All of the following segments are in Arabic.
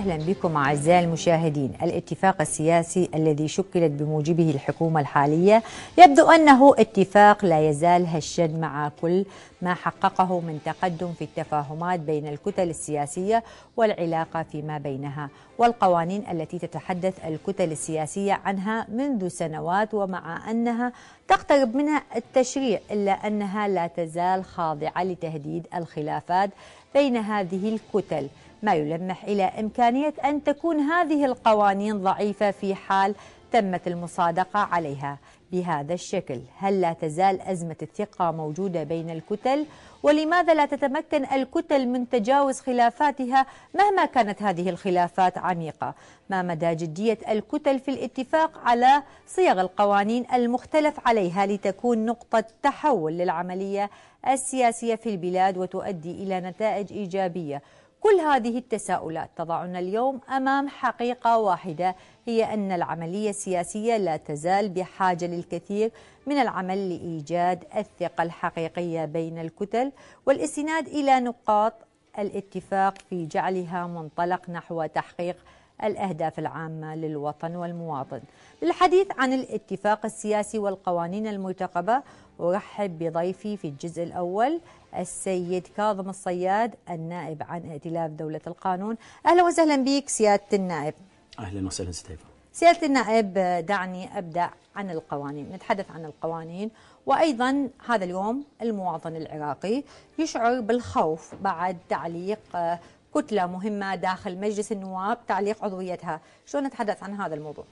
وسهلا بكم أعزائي المشاهدين الاتفاق السياسي الذي شكلت بموجبه الحكومة الحالية يبدو أنه اتفاق لا يزال هشا مع كل ما حققه من تقدم في التفاهمات بين الكتل السياسية والعلاقة فيما بينها والقوانين التي تتحدث الكتل السياسية عنها منذ سنوات ومع أنها تقترب منها التشريع إلا أنها لا تزال خاضعة لتهديد الخلافات بين هذه الكتل ما يلمح إلى إمكانية أن تكون هذه القوانين ضعيفة في حال تمت المصادقة عليها بهذا الشكل هل لا تزال أزمة الثقة موجودة بين الكتل ولماذا لا تتمكن الكتل من تجاوز خلافاتها مهما كانت هذه الخلافات عميقة ما مدى جدية الكتل في الاتفاق على صيغ القوانين المختلف عليها لتكون نقطة تحول للعملية السياسية في البلاد وتؤدي إلى نتائج إيجابية كل هذه التساؤلات تضعنا اليوم امام حقيقه واحده هي ان العمليه السياسيه لا تزال بحاجه للكثير من العمل لايجاد الثقه الحقيقيه بين الكتل والاستناد الى نقاط الاتفاق في جعلها منطلق نحو تحقيق الأهداف العامة للوطن والمواطن للحديث عن الاتفاق السياسي والقوانين المرتقبة أرحب بضيفي في الجزء الأول السيد كاظم الصياد النائب عن ائتلاف دولة القانون أهلا وسهلا بك سيادة النائب أهلا وسهلا ستيفا سيادة النائب دعني أبدأ عن القوانين نتحدث عن القوانين وأيضا هذا اليوم المواطن العراقي يشعر بالخوف بعد تعليق آه، كتلة مهمة داخل مجلس النواب تعليق عضويتها شلون نتحدث عن هذا الموضوع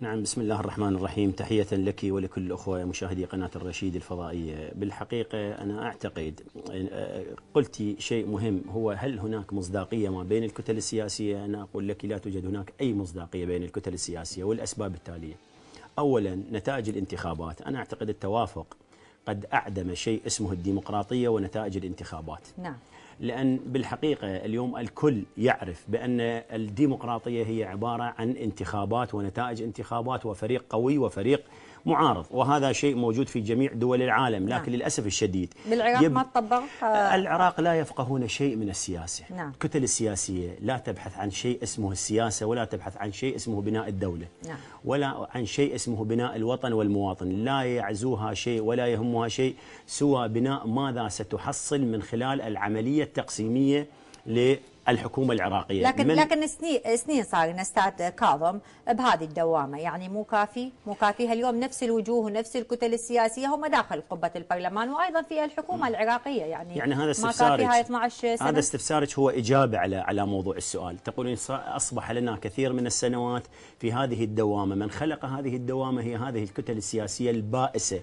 نعم بسم الله الرحمن الرحيم تحية لك ولكل الأخوة مشاهدي قناة الرشيد الفضائية بالحقيقة أنا أعتقد قلت شيء مهم هو هل هناك مصداقية ما بين الكتل السياسية أنا أقول لك لا توجد هناك أي مصداقية بين الكتل السياسية والأسباب التالية أولا نتائج الانتخابات أنا أعتقد التوافق قد أعدم شيء اسمه الديمقراطية ونتائج الانتخابات نعم لأن بالحقيقة اليوم الكل يعرف بأن الديمقراطية هي عبارة عن انتخابات ونتائج انتخابات وفريق قوي وفريق معارض وهذا شيء موجود في جميع دول العالم لكن نعم. للأسف الشديد بالعراق يب... ما تطبق العراق لا يفقهون شيء من السياسة نعم. الكتل السياسية لا تبحث عن شيء اسمه السياسة ولا تبحث عن شيء اسمه بناء الدولة نعم. ولا عن شيء اسمه بناء الوطن والمواطن لا يعزوها شيء ولا يهمها شيء سوى بناء ماذا ستحصل من خلال العملية التقسيمية ل الحكومة العراقية لكن لكن سنين سنين صار استاذ كاظم بهذه الدوامة يعني مو كافي مو كافي اليوم نفس الوجوه ونفس الكتل السياسية هم داخل قبة البرلمان وأيضا في الحكومة م. العراقية يعني يعني هذا استفسارك ما كافي هاي 12 سنة هذا استفسارك هو إجابة على على موضوع السؤال تقولين أصبح لنا كثير من السنوات في هذه الدوامة من خلق هذه الدوامة هي هذه الكتل السياسية البائسة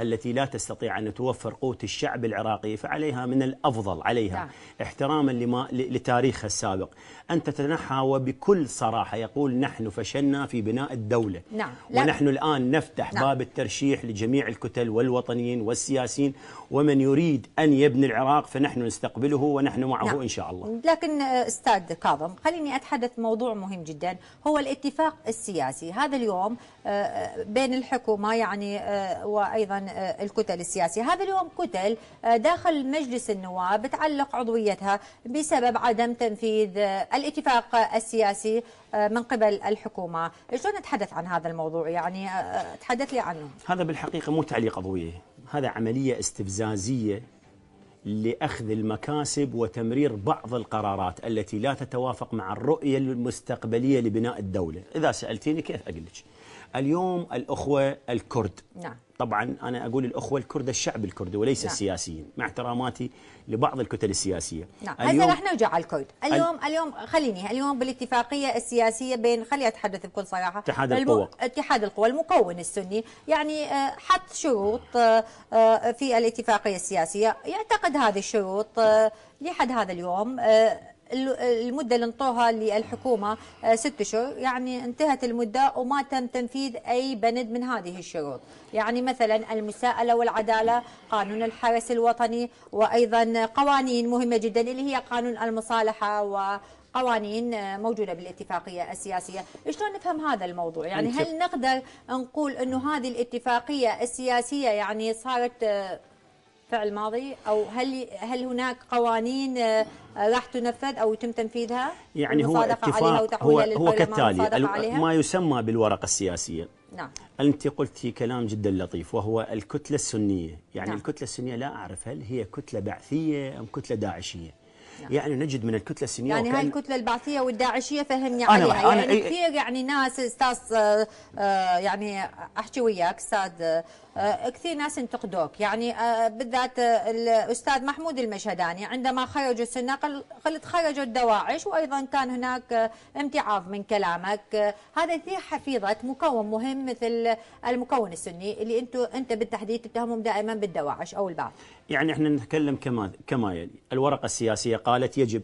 التي لا تستطيع أن توفر قوت الشعب العراقي فعليها من الأفضل عليها نعم. احتراما لما لتاريخ تاريخها السابق أن تتنحى وبكل صراحة يقول نحن فشلنا في بناء الدولة نعم. ونحن الآن نفتح نعم. باب الترشيح لجميع الكتل والوطنيين والسياسيين ومن يريد أن يبني العراق فنحن نستقبله ونحن معه نعم. إن شاء الله لكن أستاذ كاظم خليني أتحدث موضوع مهم جدا هو الاتفاق السياسي هذا اليوم آه، بين الحكومة يعني آه، وأيضا آه، الكتل السياسية هذا اليوم كتل داخل مجلس النواب تعلق عضويتها بسبب عدم تنفيذ الاتفاق السياسي آه، من قبل الحكومة شلون نتحدث عن هذا الموضوع يعني آه، آه، تحدث لي عنه هذا بالحقيقة مو تعليق عضوية هذا عملية استفزازية لأخذ المكاسب وتمرير بعض القرارات التي لا تتوافق مع الرؤية المستقبلية لبناء الدولة إذا سألتيني كيف أقول لك اليوم الأخوة الكرد نعم طبعا أنا أقول الأخوة الكرد الشعب الكردي وليس نعم. السياسيين مع احتراماتي لبعض الكتل السياسية نعم. اليوم هسه رح نرجع الكرد اليوم ال... اليوم خليني اليوم بالاتفاقية السياسية بين خلي أتحدث بكل صراحة اتحاد الم... القوى اتحاد القوى المكون السني يعني آه، حط شروط آه، آه، في الاتفاقية السياسية يعتقد هذه الشروط لحد هذا اليوم المدة اللي انطوها للحكومة آه، ست شهور يعني انتهت المدة وما تم تنفيذ أي بند من هذه الشروط يعني مثلا المساءلة والعدالة قانون الحرس الوطني وأيضا قوانين مهمة جدا اللي هي قانون المصالحة و قوانين آه، موجوده بالاتفاقيه السياسيه، شلون نفهم هذا الموضوع؟ يعني هل نقدر نقول انه هذه الاتفاقيه السياسيه يعني صارت آه، فعل ماضي او هل هل هناك قوانين آه، آه، راح تنفذ او يتم تنفيذها يعني هو اتفاق هو هو كالتالي ما, يسمى بالورقه السياسيه نعم انت قلتي كلام جدا لطيف وهو الكتله السنيه يعني نعم. الكتله السنيه لا اعرف هل هي كتله بعثيه ام كتله داعشيه نعم. يعني نجد من الكتله السنيه يعني هاي الكتله البعثيه والداعشيه فهمني أنا عليها أنا يعني إيه- كثير يعني ناس استاذ آه، آه، يعني احكي وياك استاذ آه، كثير ناس انتقدوك يعني بالذات الاستاذ محمود المشهداني عندما خرجوا السنه قلت خرجوا الدواعش وايضا كان هناك امتعاض من كلامك هذا في حفيظه مكون مهم مثل المكون السني اللي انتم انت بالتحديد تتهمهم دائما بالدواعش او البعث يعني احنا نتكلم كما كما يلي يعني الورقه السياسيه قالت يجب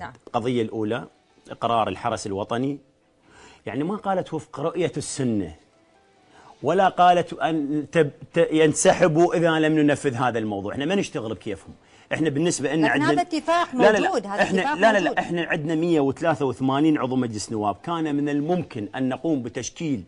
نعم القضيه الاولى اقرار الحرس الوطني يعني ما قالت وفق رؤيه السنه ولا قالت ان ينسحبوا اذا لم ننفذ هذا الموضوع احنا ما نشتغل بكيفهم احنا بالنسبه لنا عندنا هذا اتفاق موجود لا لا لا هذا احنا لا لا, لا احنا عندنا 183 عضو مجلس نواب كان من الممكن ان نقوم بتشكيل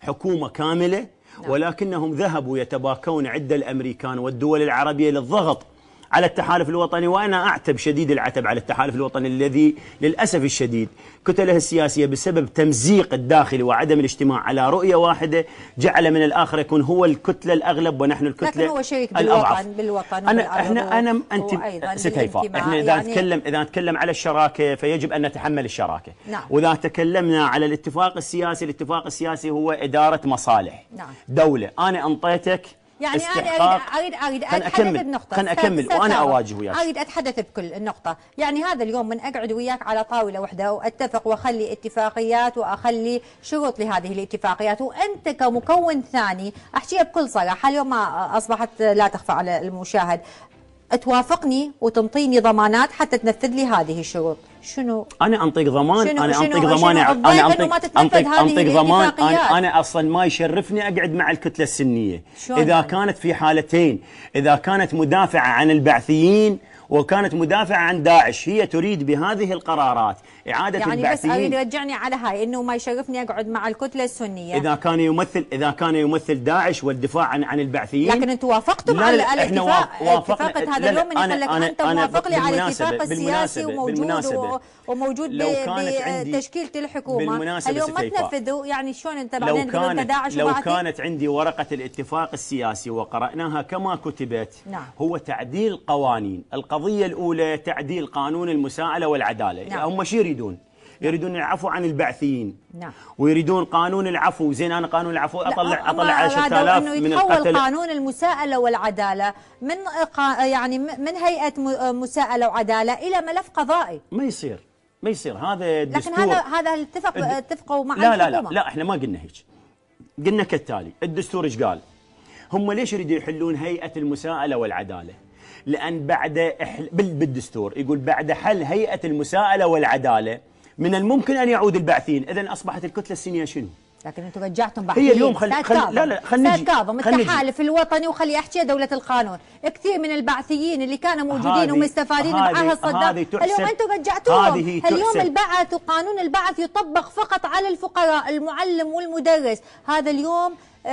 حكومه كامله نعم. ولكنهم ذهبوا يتباكون عند الأمريكان والدول العربية للضغط على التحالف الوطني وأنا أعتب شديد العتب على التحالف الوطني الذي للأسف الشديد كتله السياسية بسبب تمزيق الداخل وعدم الاجتماع على رؤية واحدة جعل من الآخر يكون هو الكتلة الأغلب ونحن الكتلة لكن هو شريك بالوطن بالوطن أنا احنا أنا أنت ستيفا احنا إذا يعني نتكلم إذا نتكلم على الشراكة فيجب أن نتحمل الشراكة نعم. وإذا تكلمنا على الاتفاق السياسي الاتفاق السياسي هو إدارة مصالح نعم. دولة أنا أنطيتك يعني انا اريد اريد اريد اتحدث أكمل. النقطه خلنا اكمل وانا اواجه وياك اريد اتحدث بكل النقطه يعني هذا اليوم من اقعد وياك على طاوله واحده واتفق واخلي اتفاقيات واخلي شروط لهذه الاتفاقيات وانت كمكون ثاني احكيها بكل صراحه اليوم ما اصبحت لا تخفى على المشاهد توافقني وتنطيني ضمانات حتى تنفذ لي هذه الشروط شنو انا انطيك ضمان شنو انا انطيك ضمان انا انطيك انطيك انطيك ضمان انا انا اصلا ما يشرفني اقعد مع الكتله السنيه اذا كانت في حالتين اذا كانت مدافعه عن البعثيين وكانت مدافعه عن داعش هي تريد بهذه القرارات اعاده يعني البعثيين يعني بس يرجعني على هاي انه ما يشرفني اقعد مع الكتله السنيه اذا كان يمثل اذا كان يمثل داعش والدفاع عن عن البعثيين لكن انتم وافقتم على الاتفاق اتفاقه هذا اليوم أنا لك انت موافق لي على الاتفاق السياسي وموجود وموجود بتشكيله الحكومه اليوم ما تنفذوا يعني شلون انت بعدين تقول انت داعش لو كانت عندي ورقه الاتفاق السياسي وقراناها كما كتبت نعم. هو تعديل قوانين القضيه الاولى تعديل قانون المساءله والعداله نعم. هم شيري يريدون يريدون العفو عن البعثيين نعم ويريدون قانون العفو زين انا قانون العفو اطلع اطلع 10000 من القتل قانون المساءله والعداله من يعني من هيئه مساءله وعداله الى ملف قضائي ما يصير ما يصير هذا الدستور لكن هذا هذا اتفق اتفقوا مع لا لا لا لا احنا ما قلنا هيك قلنا كالتالي الدستور ايش قال هم ليش يريدوا يحلون هيئه المساءله والعداله لأن بعد إحل... بالدستور يقول بعد حل هيئة المساءلة والعدالة من الممكن أن يعود البعثين إذا أصبحت الكتلة السينية شنو؟ لكن انتم رجعتم بعد هي اليوم خل... خل... لا لا خلينا نجي كاظم التحالف الوطني وخلي احكي دوله القانون كثير من البعثيين اللي كانوا موجودين ومستفادين معها صدام اليوم انتم رجعتوهم اليوم البعث وقانون البعث يطبق فقط على الفقراء المعلم والمدرس هذا اليوم آه،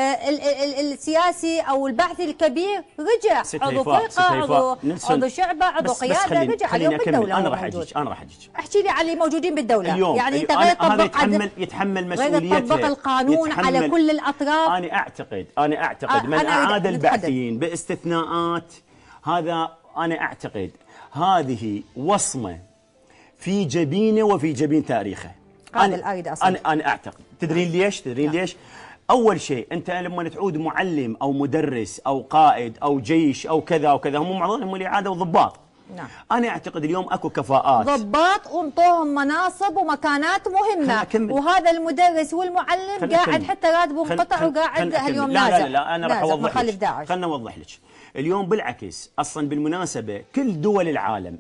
السياسي او البعثي الكبير رجع عضو فرقه عضو عضو شعبه عضو قياده رجع اليوم بالدوله انا راح اجيك انا راح اجيك احكي لي على اللي موجودين بالدوله اليوم يعني انت غير طبق يتحمل يتحمل مسؤوليته طبق القانون على كل الاطراف انا اعتقد انا اعتقد آه، من اعاد البعثيين باستثناءات هذا انا اعتقد هذه وصمه في جبينه وفي جبين تاريخه هذا الاريد اصلا انا انا اعتقد تدرين نعم. ليش؟ تدرين نعم. ليش؟ اول شيء انت لما تعود معلم او مدرس او قائد او جيش او كذا وكذا هم معظمهم اللي عادوا وضباط نعم. أنا أعتقد اليوم أكو كفاءات ضباط وانطوهم مناصب ومكانات مهمة وهذا المدرس والمعلم قاعد حتى راتبه انقطع وقاعد اليوم لا, لا لا لا أنا راح أوضح لك خلنا أوضح لك اليوم بالعكس أصلا بالمناسبة كل دول العالم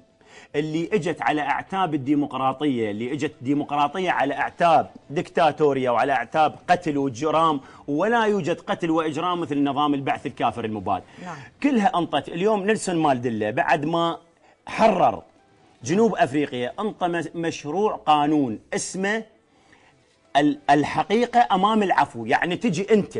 اللي اجت على اعتاب الديمقراطيه اللي اجت ديمقراطيه على اعتاب دكتاتوريه وعلى اعتاب قتل وجرام ولا يوجد قتل واجرام مثل نظام البعث الكافر المباد نعم. كلها انطت اليوم نيلسون مالديلا بعد ما حرر جنوب افريقيا انطى مشروع قانون اسمه الحقيقه امام العفو يعني تجي انت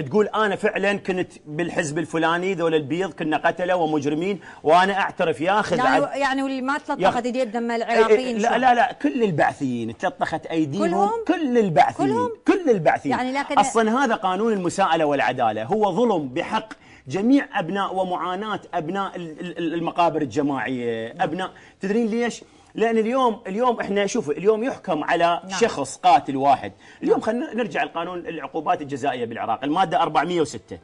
تقول انا فعلا كنت بالحزب الفلاني ذول البيض كنا قتله ومجرمين وانا اعترف ياخذ يعني, يعني واللي ما تلطخت ايديه بدم إيه، العراقيين لا, لا لا كل البعثيين تلطخت ايديهم كلهم؟ كل البعثيين كلهم؟ كل البعثيين يعني لكن اصلا هذا قانون المساءله والعداله هو ظلم بحق جميع ابناء ومعاناه ابناء المقابر الجماعيه ابناء تدرين ليش؟ لان اليوم اليوم احنا شوف اليوم يحكم على نعم. شخص قاتل واحد اليوم نعم. خلينا نرجع لقانون العقوبات الجزائيه بالعراق الماده 406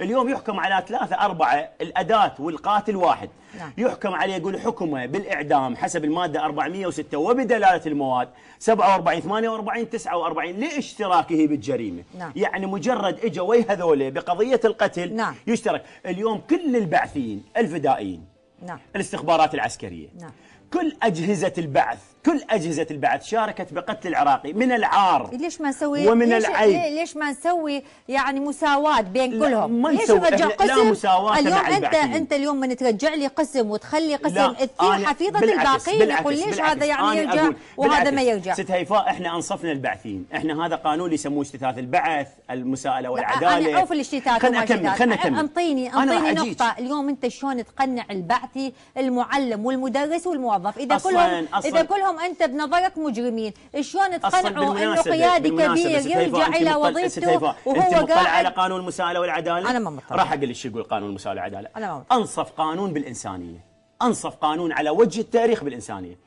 اليوم يحكم على ثلاثة أربعة الأداة والقاتل واحد نعم. يحكم عليه يقول حكمه بالإعدام حسب المادة 406 وبدلالة المواد 47 48 49 لاشتراكه بالجريمة نعم. يعني مجرد إجا وي هذول بقضية القتل نعم. يشترك اليوم كل البعثيين الفدائيين نعم. الاستخبارات العسكرية نعم. كل أجهزة البعث كل أجهزة البعث شاركت بقتل العراقي من العار ليش ما نسوي ومن ليش العيب ليش ما نسوي يعني مساواة بين لا كلهم ما ليش نرجع قسم لا مساواة اليوم مع أنت أنت اليوم من ترجع لي قسم وتخلي قسم تصير حفيظة الباقين يقول ليش هذا يعني يرجع وهذا ما يرجع ست هيفاء احنا أنصفنا البعثين احنا هذا قانون يسموه اجتثاث البعث المساءلة والعدالة أنا أعرف الاجتثاث خلنا أكمل خلنا أكمل أنطيني أنطيني نقطة اليوم أنت شلون تقنع البعثي المعلم والمدرس والموظف إذا كلهم إذا كلهم اليوم انت بنظرك مجرمين شلون تقنعوا انه قيادي كبير يرجع الى وظيفته وهو قاعد على قانون المساءله والعداله انا ما مطلع راح اقول لك يقول قانون المساءله والعداله انا ما مطلع. انصف قانون بالانسانيه انصف قانون على وجه التاريخ بالانسانيه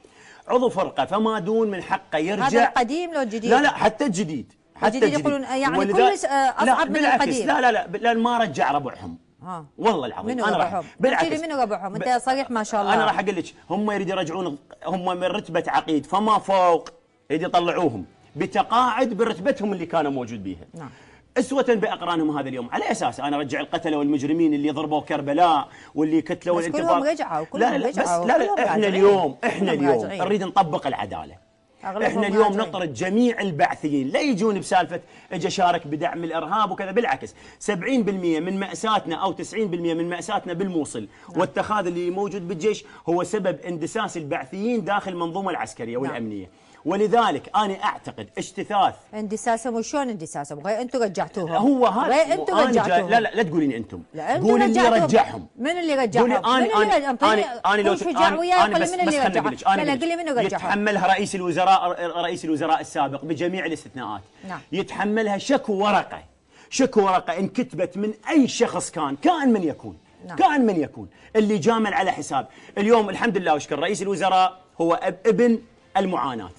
عضو فرقه فما دون من حقه يرجع هذا القديم لو الجديد لا لا حتى الجديد حتى الجديد يقولون يعني كلش اصعب من القديم لا لا لا لان ما رجع ربعهم ها والله العظيم انا راح بالعكس منو ربحهم انت صريح ما شاء الله انا راح اقول لك هم يريد يرجعون هم من رتبه عقيد فما فوق يريد يطلعوهم بتقاعد برتبتهم اللي كانوا موجود بيها نعم اسوة باقرانهم هذا اليوم، على اساس انا ارجع القتله والمجرمين اللي ضربوا كربلاء واللي كتلوا الانتفاضه كلهم رجعوا كلهم لا لا, لا لا, لا لا احنا اليوم احنا اليوم نريد نطبق العداله. احنا اليوم عجل. نطرد جميع البعثيين لا يجون بسالفه اجي شارك بدعم الارهاب وكذا بالعكس 70% من ماساتنا او 90% من ماساتنا بالموصل نعم. والتخاذل اللي موجود بالجيش هو سبب اندساس البعثيين داخل المنظومه العسكريه نعم. والامنيه ولذلك انا اعتقد اجتثاث اندساسهم وشلون اندساسهم؟ غير انتم رجعتوهم هو هذا غير انتم رجعتوهم لا لا لا تقولين انتم قولي اللي رجعهم من اللي رجعهم؟ قولي انا انا طيب، انا انا لو شجاع وياي انا بس من اللي رجعهم؟ انا قولي من رجعهم؟ يتحملها رئيس الوزراء رئيس الوزراء السابق بجميع الاستثناءات نعم يتحملها شكو ورقه شكو ورقه انكتبت من اي شخص كان كائن من يكون نعم. كائن من يكون اللي جامل على حساب اليوم الحمد لله وشكر رئيس الوزراء هو ابن المعاناه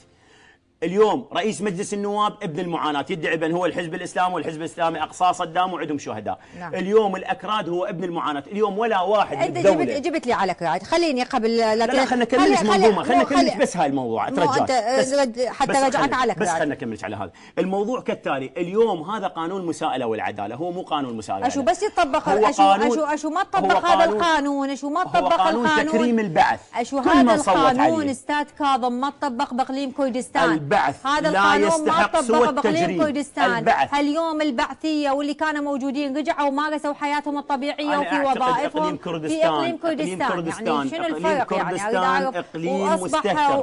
اليوم رئيس مجلس النواب ابن المعاناة يدعي بأن هو الحزب الإسلامي والحزب الإسلامي أقصى صدام وعندهم شهداء نعم. اليوم الأكراد هو ابن المعاناة اليوم ولا واحد أنت جبت, جبت لي على كراد خليني قبل لا لا, لا خلينا نكملش منظومة خلينا نكملش بس هاي الموضوع أه، حتى رجعك على كراعات بس خلنا نكملش على هذا الموضوع كالتالي اليوم هذا قانون مساءلة والعدالة هو مو قانون مساءلة أشو بس يطبق أشو, أشو, أشو ما تطبق هذا القانون أشو ما تطبق القانون هو قانون تكريم البعث أشو هذا القانون استاذ كاظم ما تطبق بقليم كردستان البعث هذا لا يستحق سوى التجريب كردستان البعث اليوم البعثية واللي كانوا موجودين رجعوا قسوا حياتهم الطبيعية وفي وظائفهم إقليم كردستان في إقليم كردستان, إقليم كردستان يعني شنو الفرق يعني؟ كردستان يعني إقليم وأصبحوا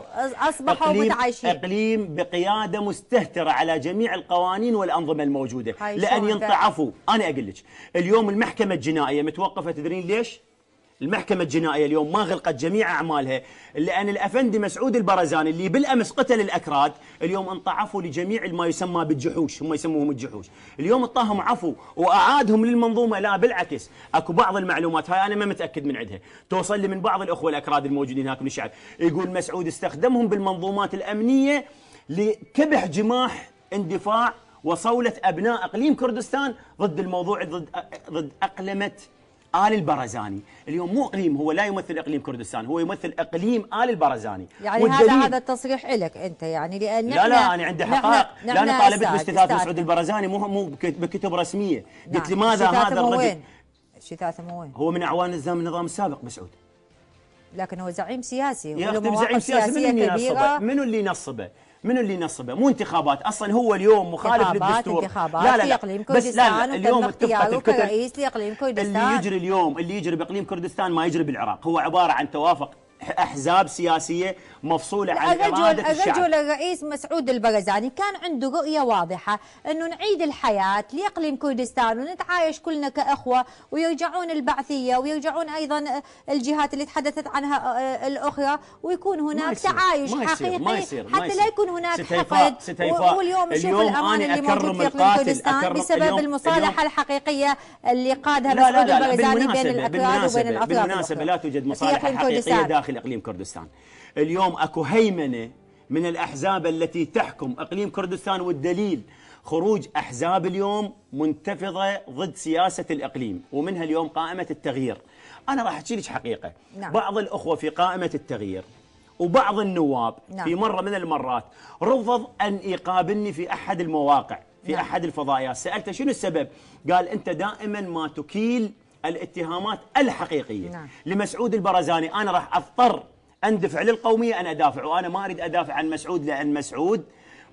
أصبحوا إقليم متعايشين إقليم بقيادة مستهترة على جميع القوانين والأنظمة الموجودة لأن ينطعفوا أنا أقول لك اليوم المحكمة الجنائية متوقفة تدرين ليش؟ المحكمة الجنائية اليوم ما غلقت جميع أعمالها لأن الأفندي مسعود البرزاني اللي بالأمس قتل الأكراد اليوم انطعفوا لجميع ما يسمى بالجحوش هم يسموهم الجحوش اليوم انطاهم عفو وأعادهم للمنظومة لا بالعكس أكو بعض المعلومات هاي أنا ما متأكد من عندها توصل لي من بعض الأخوة الأكراد الموجودين هناك من الشعب يقول مسعود استخدمهم بالمنظومات الأمنية لكبح جماح اندفاع وصولة أبناء أقليم كردستان ضد الموضوع ضد ضد أقلمة آل البرزاني اليوم مو إقليم هو لا يمثل إقليم كردستان هو يمثل إقليم آل البرزاني يعني هذا هذا التصريح لك أنت يعني لأن لا لا أنا عندي حقائق لا أنا طالبت باستثاثة مسعود البرزاني مو مو بكتب رسمية نعم. قلت لماذا هذا الرجل الشتاثة مو وين؟ هو من أعوان النظام السابق مسعود لكن هو زعيم سياسي يا اختي زعيم سياسي منو اللي نصبه؟ منو اللي نصبه؟ من اللي نصبه مو انتخابات اصلا هو اليوم مخالف للدستور انتخابات لا لا, لا. في بس لا لا اليوم اتفقت الكتل لاقليم كردستان اللي يجري اليوم اللي يجري باقليم كردستان ما يجري بالعراق هو عباره عن توافق احزاب سياسيه مفصولة عن الرجل إرادة الشعب الرجل الرئيس مسعود البرزاني كان عنده رؤية واضحة أنه نعيد الحياة لإقليم كردستان ونتعايش كلنا كأخوة ويرجعون البعثية ويرجعون أيضا الجهات اللي تحدثت عنها آه، آه، الأخرى ويكون هناك تعايش حقيقي ما يصير حتى لا يكون هناك حقد واليوم نشوف الأمان اللي موجود في إقليم كردستان بسبب المصالحة الحقيقية اللي قادها لا مسعود لا لا البرزاني بين الأكراد وبين الأطراف بالمناسبة لا توجد مصالحة حقيقية داخل إقليم كردستان اليوم اكو هيمنه من الاحزاب التي تحكم اقليم كردستان والدليل خروج احزاب اليوم منتفضه ضد سياسه الاقليم ومنها اليوم قائمه التغيير. انا راح احكي لك حقيقه نعم. بعض الاخوه في قائمه التغيير وبعض النواب نعم. في مره من المرات رفض ان يقابلني في احد المواقع في نعم. احد الفضائيات، سالته شنو السبب؟ قال انت دائما ما تكيل الاتهامات الحقيقيه نعم. لمسعود البرزاني انا راح اضطر اندفع للقوميه انا ادافع وانا ما اريد ادافع عن مسعود لان مسعود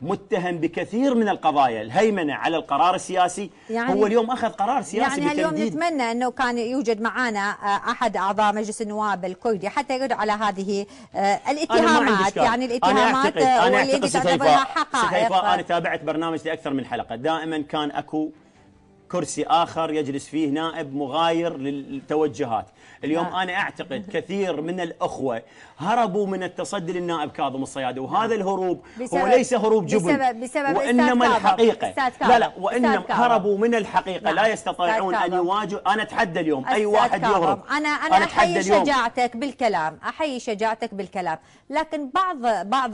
متهم بكثير من القضايا الهيمنة على القرار السياسي يعني هو اليوم أخذ قرار سياسي يعني اليوم نتمنى أنه كان يوجد معنا آه، أحد أعضاء مجلس النواب الكردي حتى يرد على هذه آه، الاتهامات يعني الاتهامات أنا آه، أعتقد تعتبرها حقائق أنا تابعت برنامج لأكثر من حلقة دائما كان أكو كرسي آخر يجلس فيه نائب مغاير للتوجهات اليوم نعم. أنا أعتقد كثير من الأخوة هربوا من التصدي للنائب كاظم الصيادي وهذا نعم. الهروب هو ليس هروب جبن بسبب بسبب وانما الحقيقه لا لا وانما هربوا من الحقيقه نعم. لا يستطيعون ان يواجهوا انا اتحدى اليوم اي واحد يهرب انا انا, أنا احيي شجاعتك بالكلام احيي شجاعتك بالكلام لكن بعض بعض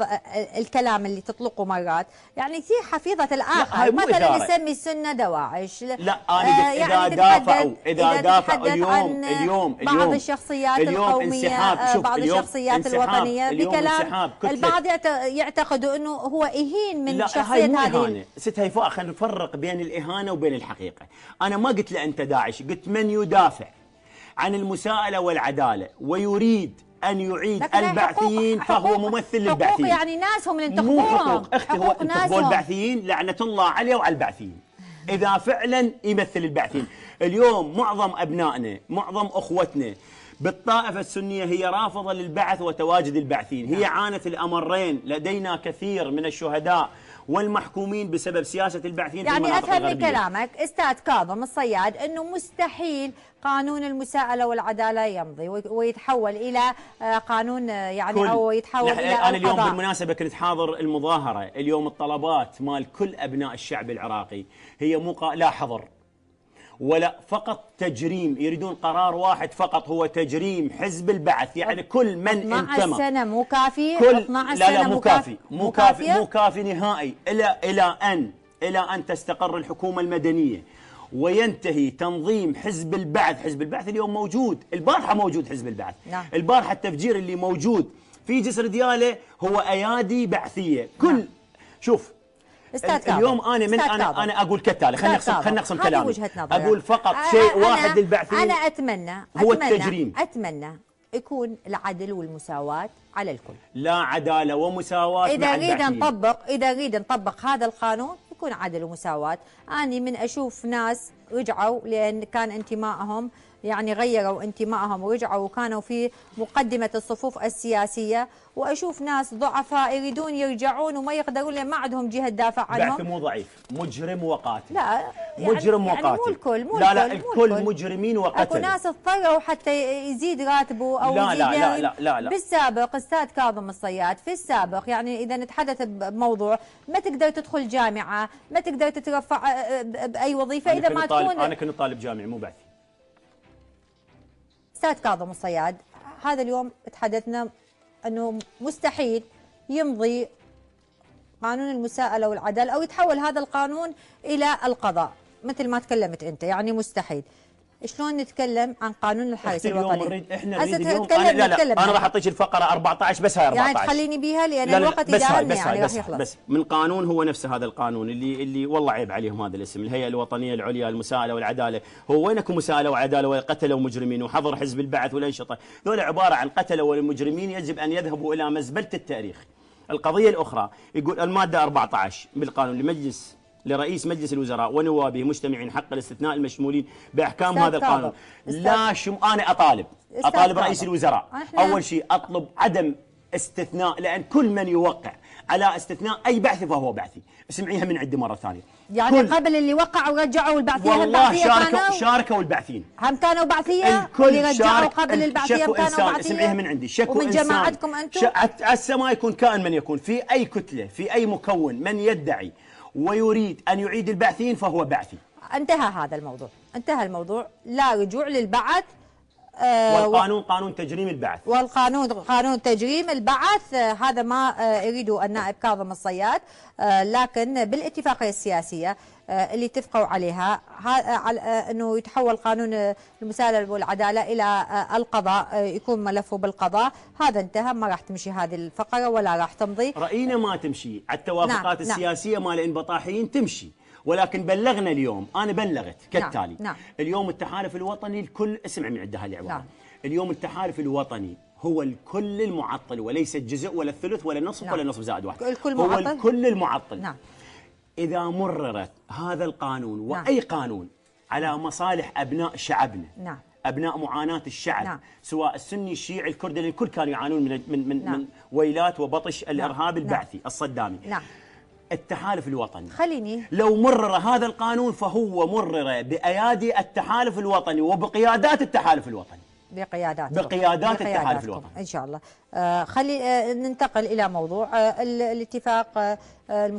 الكلام اللي تطلقه مرات يعني في حفيظه الاخر مثلا يسمي السنه دواعش لا انا آه يعني اذا دافعوا اذا دافعوا اليوم اليوم اليوم بعض الشخصيات اليوم القوميه بعض الشخصيات الشخصيات الوطنيه بكلام البعض يعتقد انه هو اهين من لا شخصيه هاي هذه ست هيفاء خلينا نفرق بين الاهانه وبين الحقيقه انا ما قلت له انت داعش قلت من يدافع عن المساءله والعداله ويريد ان يعيد البعثيين حقوق فهو حقوق ممثل للبعثيين حقوق يعني ناس هم اللي انتخبوهم مو حقوق اختي هو انتخبوا البعثيين لعنه الله عليه وعلى البعثيين اذا فعلا يمثل البعثيين اليوم معظم ابنائنا معظم اخوتنا بالطائفة السنية هي رافضة للبعث وتواجد البعثين هي نعم. عانت الأمرين لدينا كثير من الشهداء والمحكومين بسبب سياسة البعثين يعني في المناطق أفهم من كلامك أستاذ كاظم الصياد أنه مستحيل قانون المساءلة والعدالة يمضي ويتحول إلى آه، قانون آه، يعني أو يتحول إلى أنا اليوم بالمناسبة كنت حاضر المظاهرة اليوم الطلبات مال كل أبناء الشعب العراقي هي مقا... لا حظر ولا فقط تجريم يريدون قرار واحد فقط هو تجريم حزب البعث يعني كل من انتمى 12 سنة مو كافي 12 لا سنة لا مو كافي مو كافي مو كافي نهائي إلى إلى أن إلى أن تستقر الحكومة المدنية وينتهي تنظيم حزب البعث حزب البعث اليوم موجود البارحة موجود حزب البعث نعم. البارحة التفجير اللي موجود في جسر ديالة هو أيادي بعثية كل نعم. شوف استاذ اليوم انا من انا انا اقول كالتالي خلينا نقسم خلينا نقسم كلامي وجهة نظري اقول فقط آه، شيء أنا واحد للبعثين انا اتمنى هو أتمنى التجريم اتمنى يكون العدل والمساواة على الكل لا عدالة ومساواة إذا نريد نطبق إذا نريد نطبق هذا القانون يكون عدل ومساواة أنا من أشوف ناس رجعوا لأن كان انتمائهم يعني غيروا انتمائهم ورجعوا وكانوا في مقدمة الصفوف السياسية وأشوف ناس ضعفاء يريدون يرجعون وما يقدرون لأن ما عندهم جهة تدافع عنهم بعثي مو ضعيف مجرم وقاتل لا يعني مجرم يعني وقاتل مو الكل مو لا لا الكل, الكل مجرمين وقتل اكو ناس اضطروا حتى يزيد راتبه أو لا لا, لا, لا, يعني لا, لا, لا بالسابق أستاذ كاظم الصياد في السابق يعني إذا نتحدث بموضوع ما تقدر تدخل جامعة ما تقدر تترفع آه، آه، بأي وظيفة إذا ما تكون أنا كنت طالب جامعي مو بعثي استاذ كاظم الصياد هذا اليوم تحدثنا انه مستحيل يمضي قانون المساءله والعداله او يتحول هذا القانون الى القضاء مثل ما تكلمت انت يعني مستحيل شلون نتكلم عن قانون الحرس الوطني نريد احنا نريد نتكلم لا لا نتكلم انا راح اعطيك الفقره 14 بس هاي 14 يعني تخليني بيها لان لا لا الوقت بس هاي بس, يعني بس, بس, بس من قانون هو نفسه هذا القانون اللي اللي والله عيب عليهم هذا الاسم الهيئه الوطنيه العليا المساءله والعداله هو وينكم مساءله وعداله وقتلوا مجرمين وحظر حزب البعث والانشطه ذول عباره عن قتله والمجرمين يجب ان يذهبوا الى مزبله التاريخ القضيه الاخرى يقول الماده 14 بالقانون لمجلس لرئيس مجلس الوزراء ونوابه مجتمعين حق الاستثناء المشمولين باحكام هذا القانون لا شم انا اطالب اطالب رئيس الوزراء اول شيء اطلب عدم استثناء لان كل من يوقع على استثناء اي بعث فهو بعثي اسمعيها من عندي مره ثانيه يعني قبل اللي وقعوا رجعوا البعثيه والله شاركوا شاركوا البعثيين هم كانوا بعثيه الكل رجعوا قبل البعثيه شكو كانوا انسان بعثية اسمعيها من عندي شكو ومن انسان جماعتكم انتم عسى ما يكون كائن من يكون في اي كتله في اي مكون من يدعي ويريد أن يعيد البعثين فهو بعثي انتهى هذا الموضوع انتهى الموضوع لا رجوع للبعث آه، والقانون قانون تجريم البعث والقانون قانون تجريم البعث آه، هذا ما آه، يريده النائب كاظم الصياد لكن بالاتفاقية السياسية اللي اتفقوا عليها أنه يتحول قانون المساله والعدالة إلى القضاء يكون ملفه بالقضاء هذا انتهى ما راح تمشي هذه الفقرة ولا راح تمضي رأينا ما تمشي على التوافقات نعم, نعم. السياسية نعم. مال الانبطاحيين تمشي ولكن بلغنا اليوم أنا بلغت نعم، كالتالي نعم. نعم. اليوم التحالف الوطني الكل اسمع من عندها العبارة نعم. اليوم التحالف الوطني هو الكل المعطل وليس الجزء ولا الثلث ولا النصف نعم. ولا النصف زائد واحد الكل هو معطل. الكل المعطل نعم. إذا مررت هذا القانون نعم. وأي نعم. قانون على مصالح أبناء شعبنا نعم. ابناء معاناه الشعب نعم. سواء السني الشيعي الكردي الكل كانوا يعانون من من من, نعم. من ويلات وبطش نعم. الارهاب نعم. البعثي الصدامي نعم. التحالف الوطني خليني لو مرر هذا القانون فهو مرر بأيادي التحالف الوطني وبقيادات التحالف الوطني بقيادات بقيادات التحالف الوطني ان شاء الله آه خلي آه ننتقل الى موضوع آه الاتفاق آه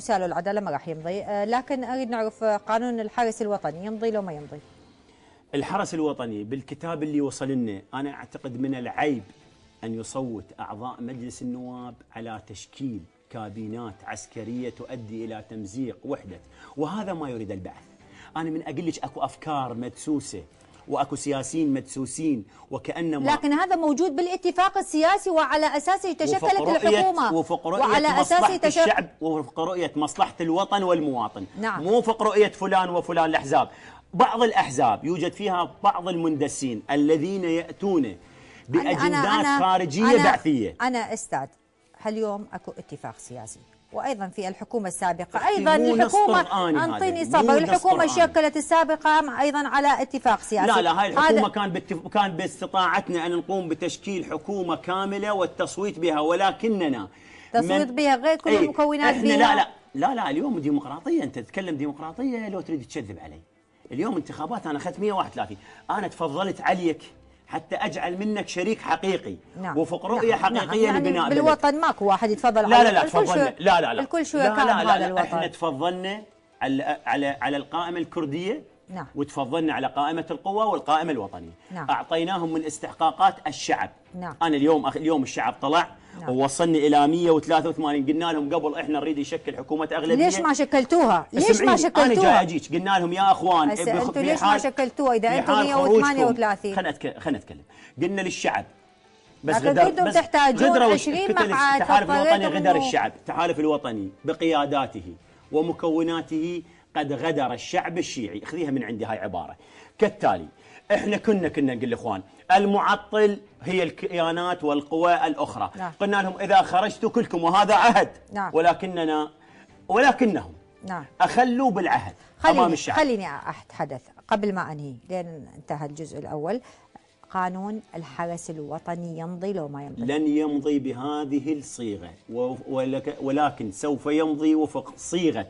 والعداله آه، ما راح يمضي آه لكن اريد نعرف آه، قانون الحرس الوطني يمضي لو ما يمضي الحرس الوطني بالكتاب اللي وصل لنا انا اعتقد من العيب ان يصوت اعضاء مجلس النواب على تشكيل كابينات عسكرية تؤدي إلى تمزيق وحدة وهذا ما يريد البعث أنا من أقول لك أكو أفكار مدسوسة واكو سياسيين مدسوسين وكانما لكن هذا موجود بالاتفاق السياسي وعلى اساسه تشكلت الحكومه وفق رؤية وعلى مصلحه تشف... الشعب وفق رؤيه مصلحه الوطن والمواطن نعم. مو وفق رؤيه فلان وفلان الاحزاب بعض الاحزاب يوجد فيها بعض المندسين الذين ياتون باجندات أنا أنا خارجيه أنا بعثيه انا استاذ هاليوم اكو اتفاق سياسي وايضا في الحكومه السابقه ايضا الحكومه انطيني صبر الحكومه شكلت السابقه ايضا على اتفاق سياسي لا لا هاي الحكومه كان بالتف... كان باستطاعتنا ان نقوم بتشكيل حكومه كامله والتصويت بها ولكننا تصويت من... بها غير كل إيه، المكونات بها لا لا لا لا اليوم ديمقراطيه انت تتكلم ديمقراطيه لو تريد تكذب علي اليوم انتخابات انا اخذت 131 انا تفضلت عليك حتى أجعل منك شريك حقيقي نعم. وفق رؤية نعم. حقيقية نعم. يعني لبناء يعني بالوطن ماكو واحد يتفضل لا لا لا تفضلنا لا لا لا الكل شو لا لا لا, لا, لا الوطن. احنا تفضلنا على على على القائمة الكردية نعم. وتفضلنا على قائمة القوى والقائمة الوطنية نعم. أعطيناهم من استحقاقات الشعب نعم. أنا اليوم اليوم الشعب طلع نعم. ووصلنا الى 183 قلنا لهم قبل احنا نريد يشكل حكومه اغلبيه ليش ما شكلتوها؟ ليش ما شكلتوها؟ انا جاي اجيك قلنا لهم يا اخوان هسه انتم ليش ما شكلتوها اذا انتم 138 خلنا اتكلم خلينا اتكلم قلنا للشعب بس غدر انتم تحتاجون 20 مقعد التحالف الوطني غدر الشعب التحالف الوطني بقياداته ومكوناته قد غدر الشعب الشيعي خذيها من عندي هاي عباره كالتالي احنا كنا كنا نقول الاخوان المعطل هي الكيانات والقوى الأخرى نعم. قلنا لهم إذا خرجتوا كلكم وهذا عهد نعم. ولكننا ولكنهم نعم. أخلوا بالعهد خليني أمام الشعب خليني أتحدث قبل ما أنهي لأن انتهى الجزء الأول قانون الحرس الوطني يمضي لو ما يمضي لن يمضي بهذه الصيغة ولكن سوف يمضي وفق صيغة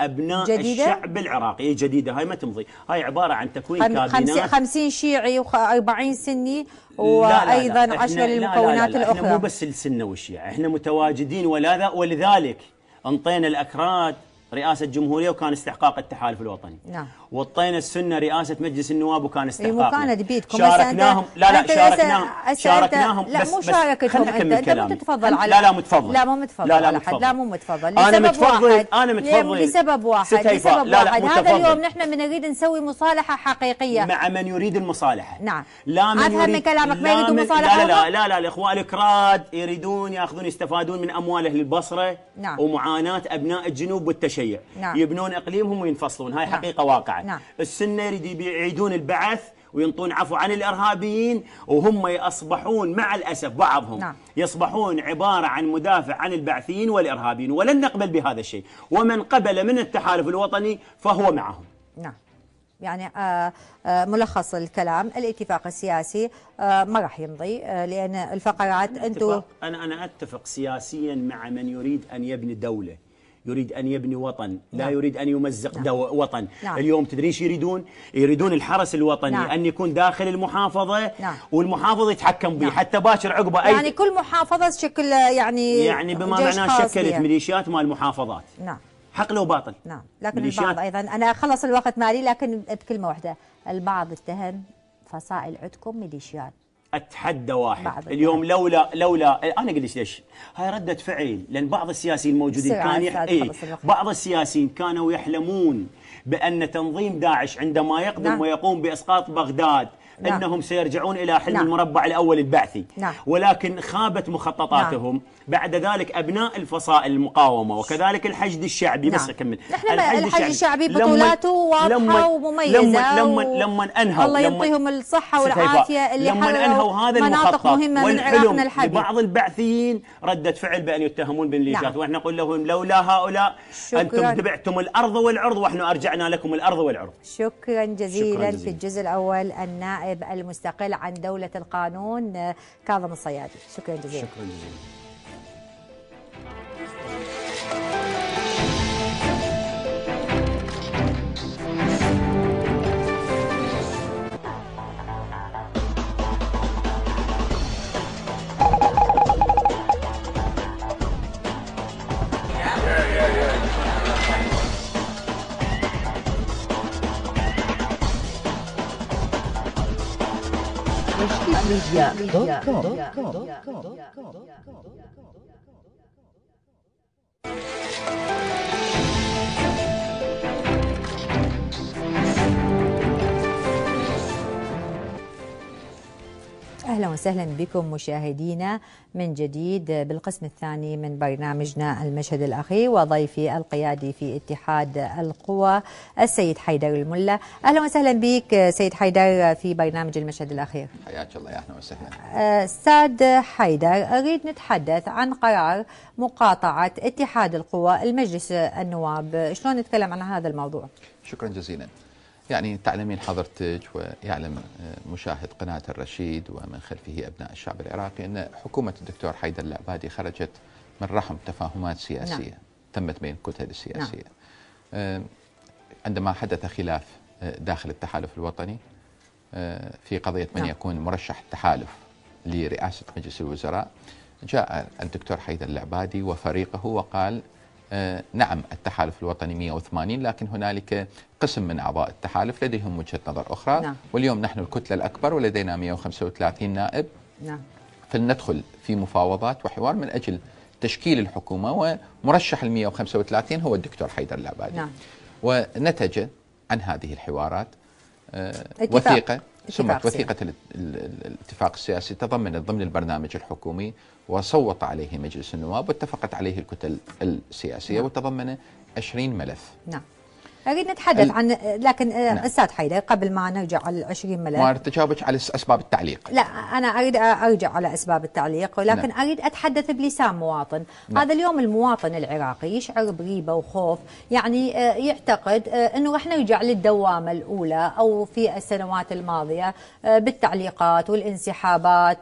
ابناء جديدة؟ الشعب العراقي جديده هاي ما تمضي هاي عباره عن تكوين خم... كابينات 50 شيعي و40 سني وايضا 10 للمكونات لا لا لا الاخرى احنا مو بس السنه والشيعه احنا متواجدين ولا ذا ولذلك انطينا الاكراد رئاسه الجمهوريه وكان استحقاق التحالف الوطني نعم وطينا السنه رئاسه مجلس النواب وكان إيه، استحقاقنا وكان بيدكم شاركناهم لا لا شاركناهم شاركناهم لا مو شاركتهم انت انت متفضل على لا لا متفضل لا مو متفضل لا لا متفضل لا مو متفضل انا متفضل انا متفضل لسبب واحد لسبب واحد هذا اليوم نحن بنريد نسوي مصالحه حقيقيه مع من يريد المصالحه نعم لا من افهم من كلامك ما يريدون مصالحه لا لا لا لا الاخوان الاكراد يريدون ياخذون يستفادون من اموال اهل البصره نعم ومعاناه ابناء الجنوب والتشيع نعم يبنون اقليمهم وينفصلون هاي نعم. حقيقه واقعه بعد نعم. السنة يريد يعيدون البعث وينطون عفو عن الإرهابيين وهم يصبحون مع الأسف بعضهم نعم. يصبحون عبارة عن مدافع عن البعثيين والإرهابيين ولن نقبل بهذا الشيء ومن قبل من التحالف الوطني فهو معهم نعم يعني آه، آه، ملخص الكلام الاتفاق السياسي آه، ما راح يمضي لان الفقرات انتم انا انا اتفق سياسيا مع من يريد ان يبني دوله يريد أن يبني وطن لا نعم. يريد أن يمزق نعم. وطن نعم. اليوم تدريش يريدون يريدون الحرس الوطني نعم. أن يكون داخل المحافظة نعم. والمحافظة يتحكم به نعم. حتى باشر عقبه أي يعني كل محافظة شكل يعني يعني بما معناه شكلت ميليشيات مال المحافظات نعم حقل وباطل نعم لكن البعض أيضا أنا خلص الوقت مالي لكن بكلمة واحدة البعض اتهم فصائل عندكم ميليشيات اتحدى واحد اليوم لولا لولا انا اقول لك ليش هاي رده فعل لان بعض السياسيين الموجودين كان يح... ايه بعض السياسيين كانوا يحلمون بان تنظيم داعش عندما يقدم نعم. ويقوم باسقاط بغداد نعم. أنهم سيرجعون إلى حلم نعم. المربع الأول البعثي نعم. ولكن خابت مخططاتهم نعم. بعد ذلك أبناء الفصائل المقاومة وكذلك الحشد الشعبي نعم. بس أكمل نحن الحشد, الحشد الشعبي بطولاته واضحة ومميزة لما, لما, لما أنهوا الله يعطيهم الصحة والعافية اللي لما أنهوا هذا المخطط مهمة من عراقنا بعض البعثيين ردة فعل بأن يتهمون بالليجات نعم. وإحنا نقول لهم لولا هؤلاء شكراً. أنتم تبعتم الأرض والعرض وإحنا أرجعنا لكم الأرض والعرض شكرا جزيلا, شكرا جزيلا. في الجزء الأول النائب النائب المستقل عن دولة القانون آه، كاظم الصيادي شكرا جزيلا شكرا جزيلا media.com. أهلا وسهلا بكم مشاهدينا من جديد بالقسم الثاني من برنامجنا المشهد الأخير وضيفي القيادي في اتحاد القوى السيد حيدر الملا أهلا وسهلا بك سيد حيدر في برنامج المشهد الأخير حياك الله يا أهلا وسهلا أه، أستاذ حيدر أريد نتحدث عن قرار مقاطعة اتحاد القوى المجلس النواب شلون نتكلم عن هذا الموضوع شكرا جزيلا يعني تعلمين حضرتك ويعلم آه، مشاهد قناة الرشيد ومن خلفه أبناء الشعب العراقي أن حكومة الدكتور حيدر العبادي خرجت من رحم تفاهمات سياسية نعم. تمت بين الكتل السياسية نعم. آه، عندما حدث خلاف آه، داخل التحالف الوطني في قضية من نعم. يكون مرشح التحالف لرئاسة مجلس الوزراء جاء الدكتور حيدر العبادي وفريقه وقال نعم التحالف الوطني 180 لكن هنالك قسم من أعضاء التحالف لديهم وجهة نظر أخرى نعم. واليوم نحن الكتلة الأكبر ولدينا 135 نائب نعم. فلندخل في مفاوضات وحوار من أجل تشكيل الحكومة ومرشح ال 135 هو الدكتور حيدر العبادي نعم. ونتج عن هذه الحوارات آه، اتفاق. وثيقة سمت وثيقة الاتفاق السياسي تضمن ضمن البرنامج الحكومي وصوت عليه مجلس النواب واتفقت عليه الكتل السياسية نعم. وتضمن 20 ملف نعم اريد نتحدث عن لكن آه، نعم. استاذ حيدر قبل ما نرجع على 20 ملف ما تجاوبك على اسباب التعليق لا انا اريد ارجع على اسباب التعليق ولكن نعم. اريد اتحدث بلسان مواطن نعم. هذا اليوم المواطن العراقي يشعر بريبه وخوف يعني آه، يعتقد آه، انه راح نرجع للدوامه الاولى او في السنوات الماضيه بالتعليقات والانسحابات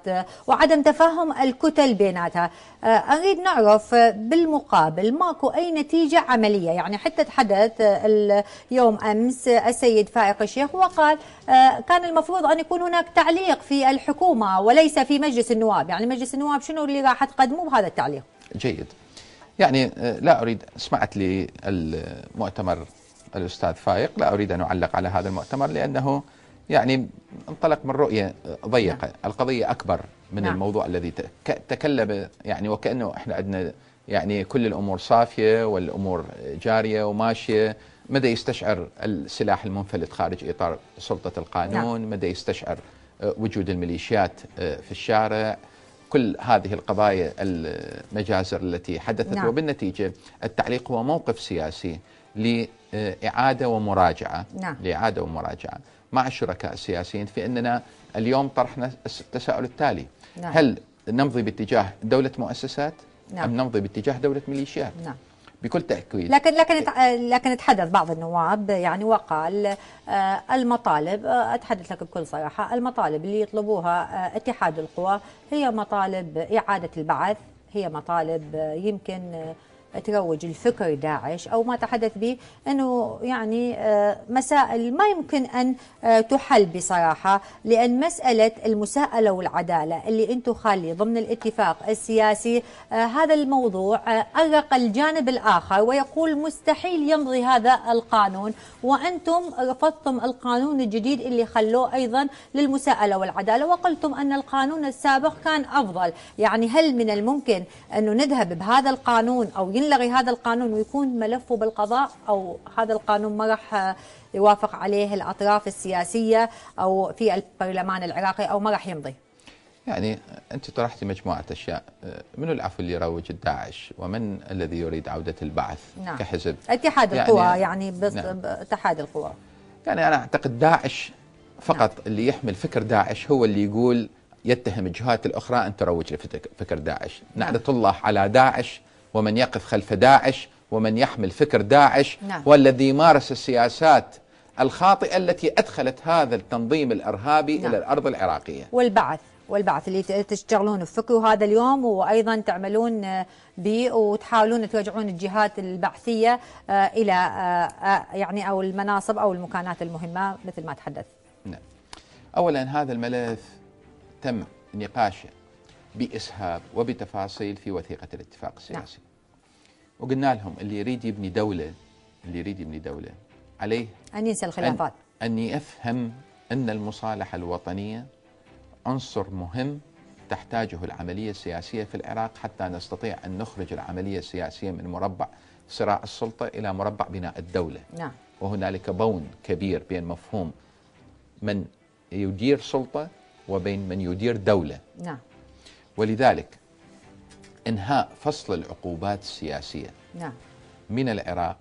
وعدم تفهم الكتل بيناتها اريد نعرف بالمقابل ماكو اي نتيجه عمليه يعني حتى تحدث ال يوم أمس السيد فائق الشيخ وقال آه، كان المفروض أن يكون هناك تعليق في الحكومة وليس في مجلس النواب يعني مجلس النواب شنو اللي راح تقدموه بهذا التعليق جيد يعني آه، لا أريد سمعت لي المؤتمر الأستاذ فائق لا أريد أن أعلق على هذا المؤتمر لأنه يعني انطلق من رؤية ضيقة نعم. القضية أكبر من نعم. الموضوع الذي تكلم يعني وكأنه إحنا عندنا يعني كل الأمور صافية والأمور جارية وماشية مدى يستشعر السلاح المنفلت خارج إطار سلطة القانون نعم. مدى يستشعر آه، وجود الميليشيات آه، في الشارع كل هذه القضايا المجازر التي حدثت نعم. وبالنتيجة التعليق هو موقف سياسي لإعادة ومراجعة نعم. لإعادة ومراجعة مع الشركاء السياسيين في أننا اليوم طرحنا التساؤل التالي نعم. هل نمضي باتجاه دولة مؤسسات نعم. أم نمضي باتجاه دولة ميليشيات نعم. بكل تأكيد لكن لكن لكن تحدث بعض النواب يعني وقال آه، المطالب آه، أتحدث لك بكل صراحة المطالب اللي يطلبوها آه، اتحاد القوى هي مطالب إعادة البعث هي مطالب يمكن تروج الفكر داعش أو ما تحدث به أنه يعني آه، مسائل ما يمكن أن آه، تحل بصراحة لأن مسألة المساءلة والعدالة اللي أنتم خالي ضمن الاتفاق السياسي آه، هذا الموضوع أرق الجانب الآخر ويقول مستحيل يمضي هذا القانون وأنتم رفضتم القانون الجديد اللي خلوه أيضا للمساءلة والعدالة وقلتم أن القانون السابق كان أفضل يعني هل من الممكن أنه نذهب بهذا القانون أو يلغي هذا القانون ويكون ملفه بالقضاء او هذا القانون ما راح يوافق عليه الاطراف السياسيه او في البرلمان العراقي او ما راح يمضي؟ يعني انت طرحتي مجموعه اشياء أه، من العفو اللي يروج الداعش ومن الذي يريد عوده البعث نعم. كحزب اتحاد يعني القوى نعم. يعني بس نعم. اتحاد القوى يعني انا اعتقد داعش فقط نعم. اللي يحمل فكر داعش هو اللي يقول يتهم الجهات الاخرى ان تروج لفكر داعش نعم. نعدة الله على داعش ومن يقف خلف داعش ومن يحمل فكر داعش نعم. والذي يمارس السياسات الخاطئة التي أدخلت هذا التنظيم الإرهابي نعم. إلى الأرض العراقية والبعث والبعث اللي تشتغلون بفكره هذا اليوم وايضا تعملون به وتحاولون توجعون الجهات البعثيه آه، الى آه، آه، يعني او المناصب او المكانات المهمه مثل ما تحدث. نعم. اولا هذا الملف تم نقاشه باسهاب وبتفاصيل في وثيقه الاتفاق نعم. السياسي. نعم. وقلنا لهم اللي يريد يبني دولة اللي يريد يبني دولة عليه أن ينسى الخلافات أن, أن يفهم أن المصالحة الوطنية عنصر مهم تحتاجه العملية السياسية في العراق حتى نستطيع أن نخرج العملية السياسية من مربع صراع السلطة إلى مربع بناء الدولة نعم. وهنالك بون كبير بين مفهوم من يدير سلطة وبين من يدير دولة نعم. ولذلك إنهاء فصل العقوبات السياسية نعم. من العراق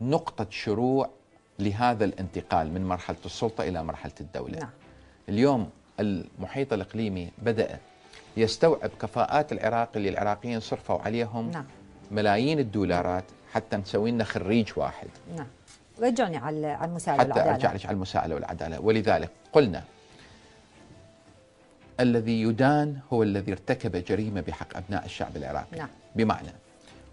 نقطة شروع لهذا الانتقال من مرحلة السلطة إلى مرحلة الدولة نعم. اليوم المحيط الإقليمي بدأ يستوعب كفاءات العراق اللي العراقيين صرفوا عليهم نعم. ملايين الدولارات حتى نسوي لنا خريج واحد نعم رجعني على المساءلة والعدالة حتى أرجع لك على المساءلة والعدالة ولذلك قلنا الذي يدان هو الذي ارتكب جريمة بحق أبناء الشعب العراقي نعم. بمعنى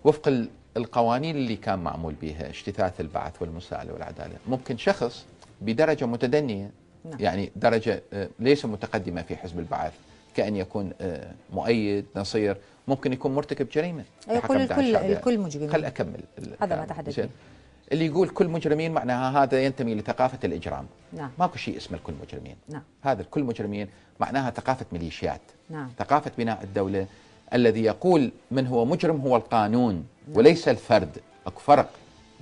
وفق القوانين اللي كان معمول بها اجتثاث البعث والمساءلة والعدالة ممكن شخص بدرجة متدنية نعم. يعني درجة آه، ليس متقدمة في حزب البعث كأن يكون آه، مؤيد نصير ممكن يكون مرتكب جريمة يقول أيوة، الكل الكل مجرم خل أكمل هذا ما تحدث اللي يقول كل مجرمين معناها هذا ينتمي لثقافه الاجرام نعم ماكو شيء اسمه الكل مجرمين نعم هذا الكل مجرمين معناها ثقافه ميليشيات نعم ثقافه بناء الدوله الذي يقول من هو مجرم هو القانون نعم. وليس الفرد اكو فرق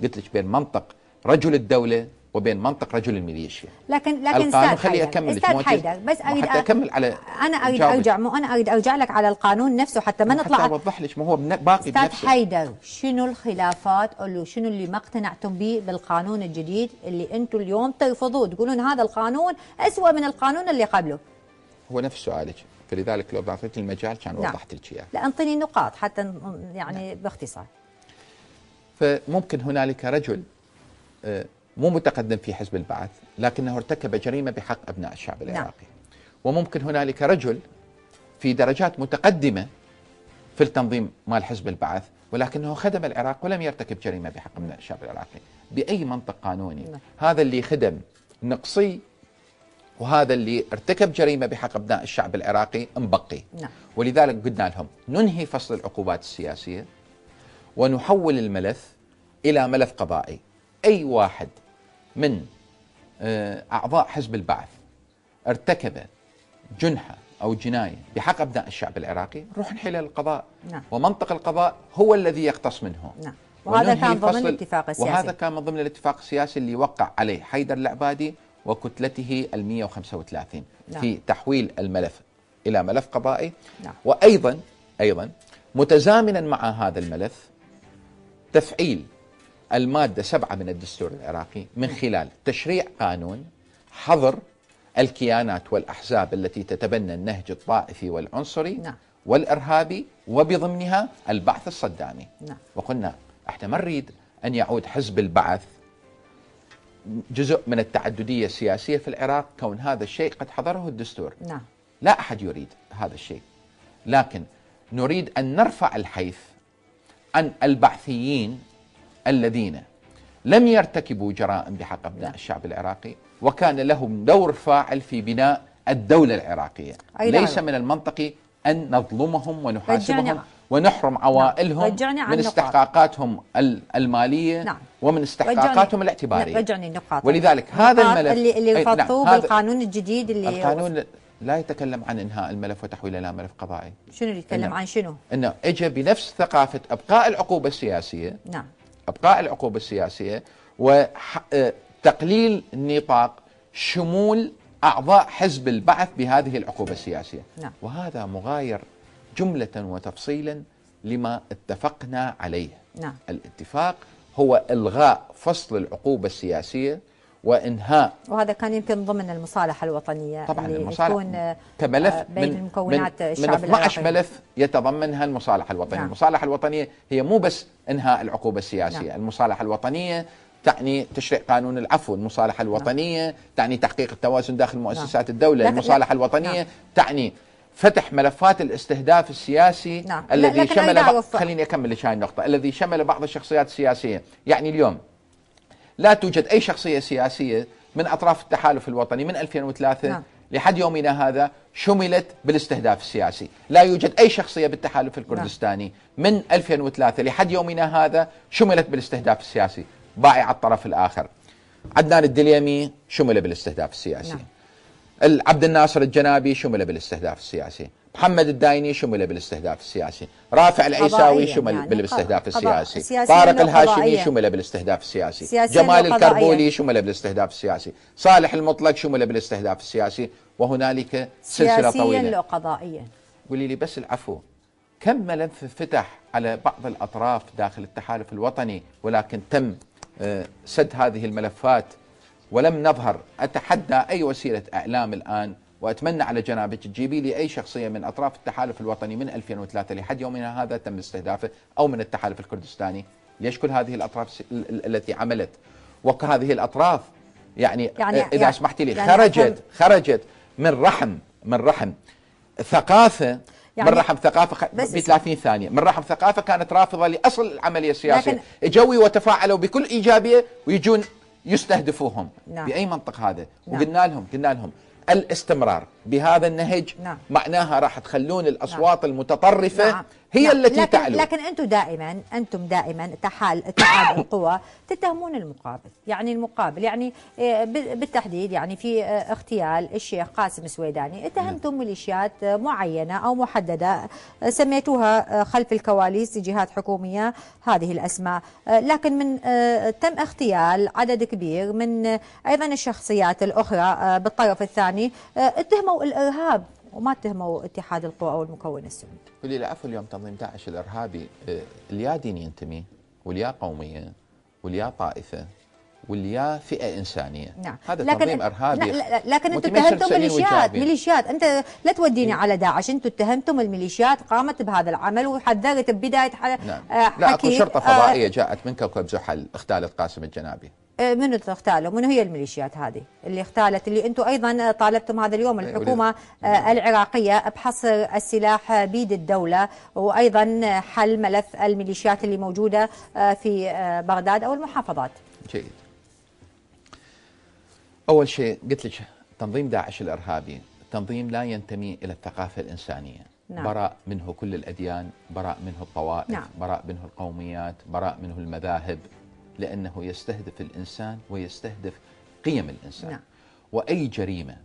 قلت لك بين منطق رجل الدوله وبين منطق رجل الميليشيا لكن لكن القانون خلي اكمل استاذ بس اريد اكمل على انا اريد ارجع مو انا اريد ارجع لك على القانون نفسه حتى ما نطلع حتى اوضح لك ما هو باقي بنفسه استاذ حيدر شنو الخلافات له شنو اللي ما اقتنعتم به بالقانون الجديد اللي انتم اليوم ترفضوه تقولون هذا القانون اسوء من القانون اللي قبله هو نفس سؤالك فلذلك لو بعطيت المجال كان نعم. وضحت لك اياه لا انطيني نقاط حتى يعني نعم. باختصار فممكن هنالك رجل آه، مو متقدم في حزب البعث لكنه ارتكب جريمة بحق أبناء الشعب نعم. العراقي نعم. وممكن هنالك رجل في درجات متقدمة في التنظيم مال حزب البعث ولكنه خدم العراق ولم يرتكب جريمة بحق أبناء الشعب العراقي بأي منطق قانوني نعم. هذا اللي خدم نقصي وهذا اللي ارتكب جريمة بحق أبناء الشعب العراقي مبقي نعم. ولذلك قلنا لهم ننهي فصل العقوبات السياسية ونحول الملف إلى ملف قضائي أي واحد من آه، أعضاء حزب البعث ارتكب جنحة أو جناية بحق أبناء الشعب العراقي روح نحيل القضاء نعم. ومنطق القضاء هو الذي يقتص منه نعم. وهذا كان ضمن الاتفاق السياسي وهذا كان من ضمن الاتفاق السياسي اللي وقع عليه حيدر العبادي وكتلته ال 135 نعم. في تحويل الملف الى ملف قضائي نعم. وايضا ايضا متزامنا مع هذا الملف تفعيل المادة سبعة من الدستور العراقي من خلال تشريع قانون حظر الكيانات والأحزاب التي تتبنى النهج الطائفي والعنصري نعم. والإرهابي وبضمنها البعث الصدامي نعم. وقلنا احنا ما نريد أن يعود حزب البعث جزء من التعددية السياسية في العراق كون هذا الشيء قد حضره الدستور نعم. لا أحد يريد هذا الشيء لكن نريد أن نرفع الحيث عن البعثيين الذين لم يرتكبوا جرائم بحق أبناء الشعب العراقي وكان لهم دور فاعل في بناء الدولة العراقية أي نعم. ليس من المنطقي أن نظلمهم ونحاسبهم ونحرم نعم. عوائلهم نعم. من استحقاقاتهم المالية نعم. ومن استحقاقاتهم الاعتبارية رجعني النقاط ولذلك هذا الملف اللي, اللي فضوا نعم. بالقانون الجديد اللي القانون لا يتكلم عن انهاء الملف وتحويله الى ملف قضائي شنو يتكلم عن شنو؟ انه اجى بنفس ثقافه ابقاء العقوبه السياسيه نعم ابقاء العقوبه السياسيه وتقليل نطاق شمول اعضاء حزب البعث بهذه العقوبه السياسيه نعم. وهذا مغاير جمله وتفصيلا لما اتفقنا عليه نعم. الاتفاق هو الغاء فصل العقوبه السياسيه وانهاء وهذا كان يمكن ضمن المصالحه الوطنيه طبعا اللي المصالحة يكون كملف آه، بين من المكونات من, الشعب من 12 ملف يتضمنها المصالحه الوطنيه، نعم. المصالحه الوطنيه هي مو بس انهاء العقوبه السياسيه، نعم. المصالحه الوطنيه تعني تشريع قانون العفو، المصالحه نعم. الوطنيه نعم. تعني تحقيق التوازن داخل مؤسسات نعم. الدوله، المصالحه الوطنيه نعم. تعني فتح ملفات الاستهداف السياسي نعم. الذي شمل بعض خليني اكمل لشان النقطه، الذي شمل بعض الشخصيات السياسيه، يعني اليوم لا توجد أي شخصية سياسية من أطراف التحالف الوطني من 2003 نعم. لحد يومنا هذا شملت بالاستهداف السياسي لا يوجد أي شخصية بالتحالف الكردستاني نعم. من 2003 لحد يومنا هذا شملت بالاستهداف السياسي بائع الطرف الآخر عدنان الدليمي شمل بالاستهداف السياسي نعم. عبد الناصر الجنابي شمل بالاستهداف السياسي محمد الدايني شمل بالاستهداف السياسي رافع العيساوي شمل يعني بالاستهداف السياسي طارق الهاشمي شمل بالاستهداف السياسي جمال الكربولي شمل بالاستهداف السياسي صالح المطلق شمل بالاستهداف السياسي وهنالك سلسله طويله سياسيا قضائيا قولي لي بس العفو كم ملف فتح على بعض الاطراف داخل التحالف الوطني ولكن تم آه، سد هذه الملفات ولم نظهر اتحدى اي وسيله اعلام الان واتمنى على جنابك تجيبي لي اي شخصيه من اطراف التحالف الوطني من 2003 لحد يومنا هذا تم استهدافه او من التحالف الكردستاني، ليش كل هذه الاطراف التي عملت وهذه الاطراف يعني, يعني اذا يعني سمحتي لي يعني خرجت خرجت من رحم من رحم ثقافه يعني من رحم ثقافة ب 30 ثانية من رحم ثقافة كانت رافضة لأصل العملية السياسية لكن جوي وتفاعلوا بكل إيجابية ويجون يستهدفوهم نعم. بأي منطق هذا نعم. وقلنا لهم قلنا لهم الاستمرار بهذا النهج نعم. معناها راح تخلون نعم. الأصوات نعم. المتطرفة نعم. هي نعم. التي لكن تعلو لكن أنتم دائما أنتم دائما تحال اتحاد القوى تتهمون المقابل يعني المقابل يعني إيه، بالتحديد يعني في آه، اغتيال الشيخ قاسم سويداني اتهمتم ميليشيات نعم. معينة أو محددة آه، سميتوها آه، خلف الكواليس جهات حكومية هذه الأسماء لكن من تم اغتيال عدد كبير من أيضا الشخصيات الأخرى بالطرف الثاني اتهموا اتهموا الارهاب وما اتهموا اتحاد القوى او المكون السني. اللي العفو اليوم تنظيم داعش الارهابي اليا آه، دين ينتمي واليا قوميه واليا طائفه واليا فئه انسانيه نعم. هذا لكن تنظيم ارهابي لا لا لكن انتم اتهمتم ميليشيات ميليشيات انت لا توديني على داعش انتم اتهمتم الميليشيات قامت بهذا العمل وحذرت ببدايه نعم. آه، حكي نعم. لا اكو شرطه آه، فضائيه جاءت من كوكب زحل اختالت قاسم الجنابي آه، من اغتالوا من هي الميليشيات هذه اللي اغتالت اللي انتم ايضا آه، طالبتم هذا اليوم أيوة، الحكومه آه، العراقيه بحصر السلاح بيد الدوله وايضا حل ملف الميليشيات اللي موجوده في بغداد او المحافظات جيد اول شيء قلت لك تنظيم داعش الارهابي تنظيم لا ينتمي الى الثقافه الانسانيه نعم. براء منه كل الأديان براء منه الطوائف نعم. براء منه القوميات براء منه المذاهب لأنه يستهدف الإنسان ويستهدف قيم الإنسان نعم. وأي جريمة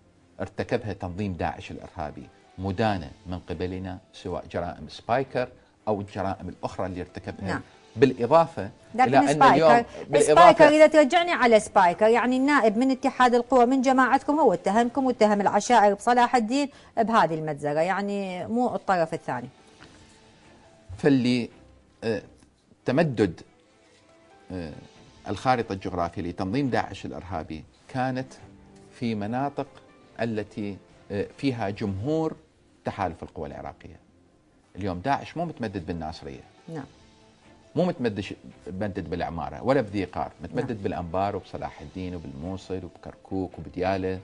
ارتكبها تنظيم داعش الإرهابي مدانة من قبلنا سواء جرائم سبايكر أو الجرائم الأخرى اللي ارتكبها نعم. بالإضافة إلى أن سبايكر. اليوم بالإضافة سبايكر إذا ترجعني على سبايكر يعني النائب من اتحاد القوى من جماعتكم هو اتهمكم واتهم العشائر بصلاح الدين بهذه المجزرة يعني مو الطرف الثاني فاللي آه، تمدد آه، الخارطة الجغرافية لتنظيم داعش الإرهابي كانت في مناطق التي آه، فيها جمهور تحالف القوى العراقية اليوم داعش مو متمدد بالناصرية نعم مو متمدد بالعمارة ولا بذي قار متمدد نعم. بالأنبار وبصلاح الدين وبالموصل وبكركوك وبديالة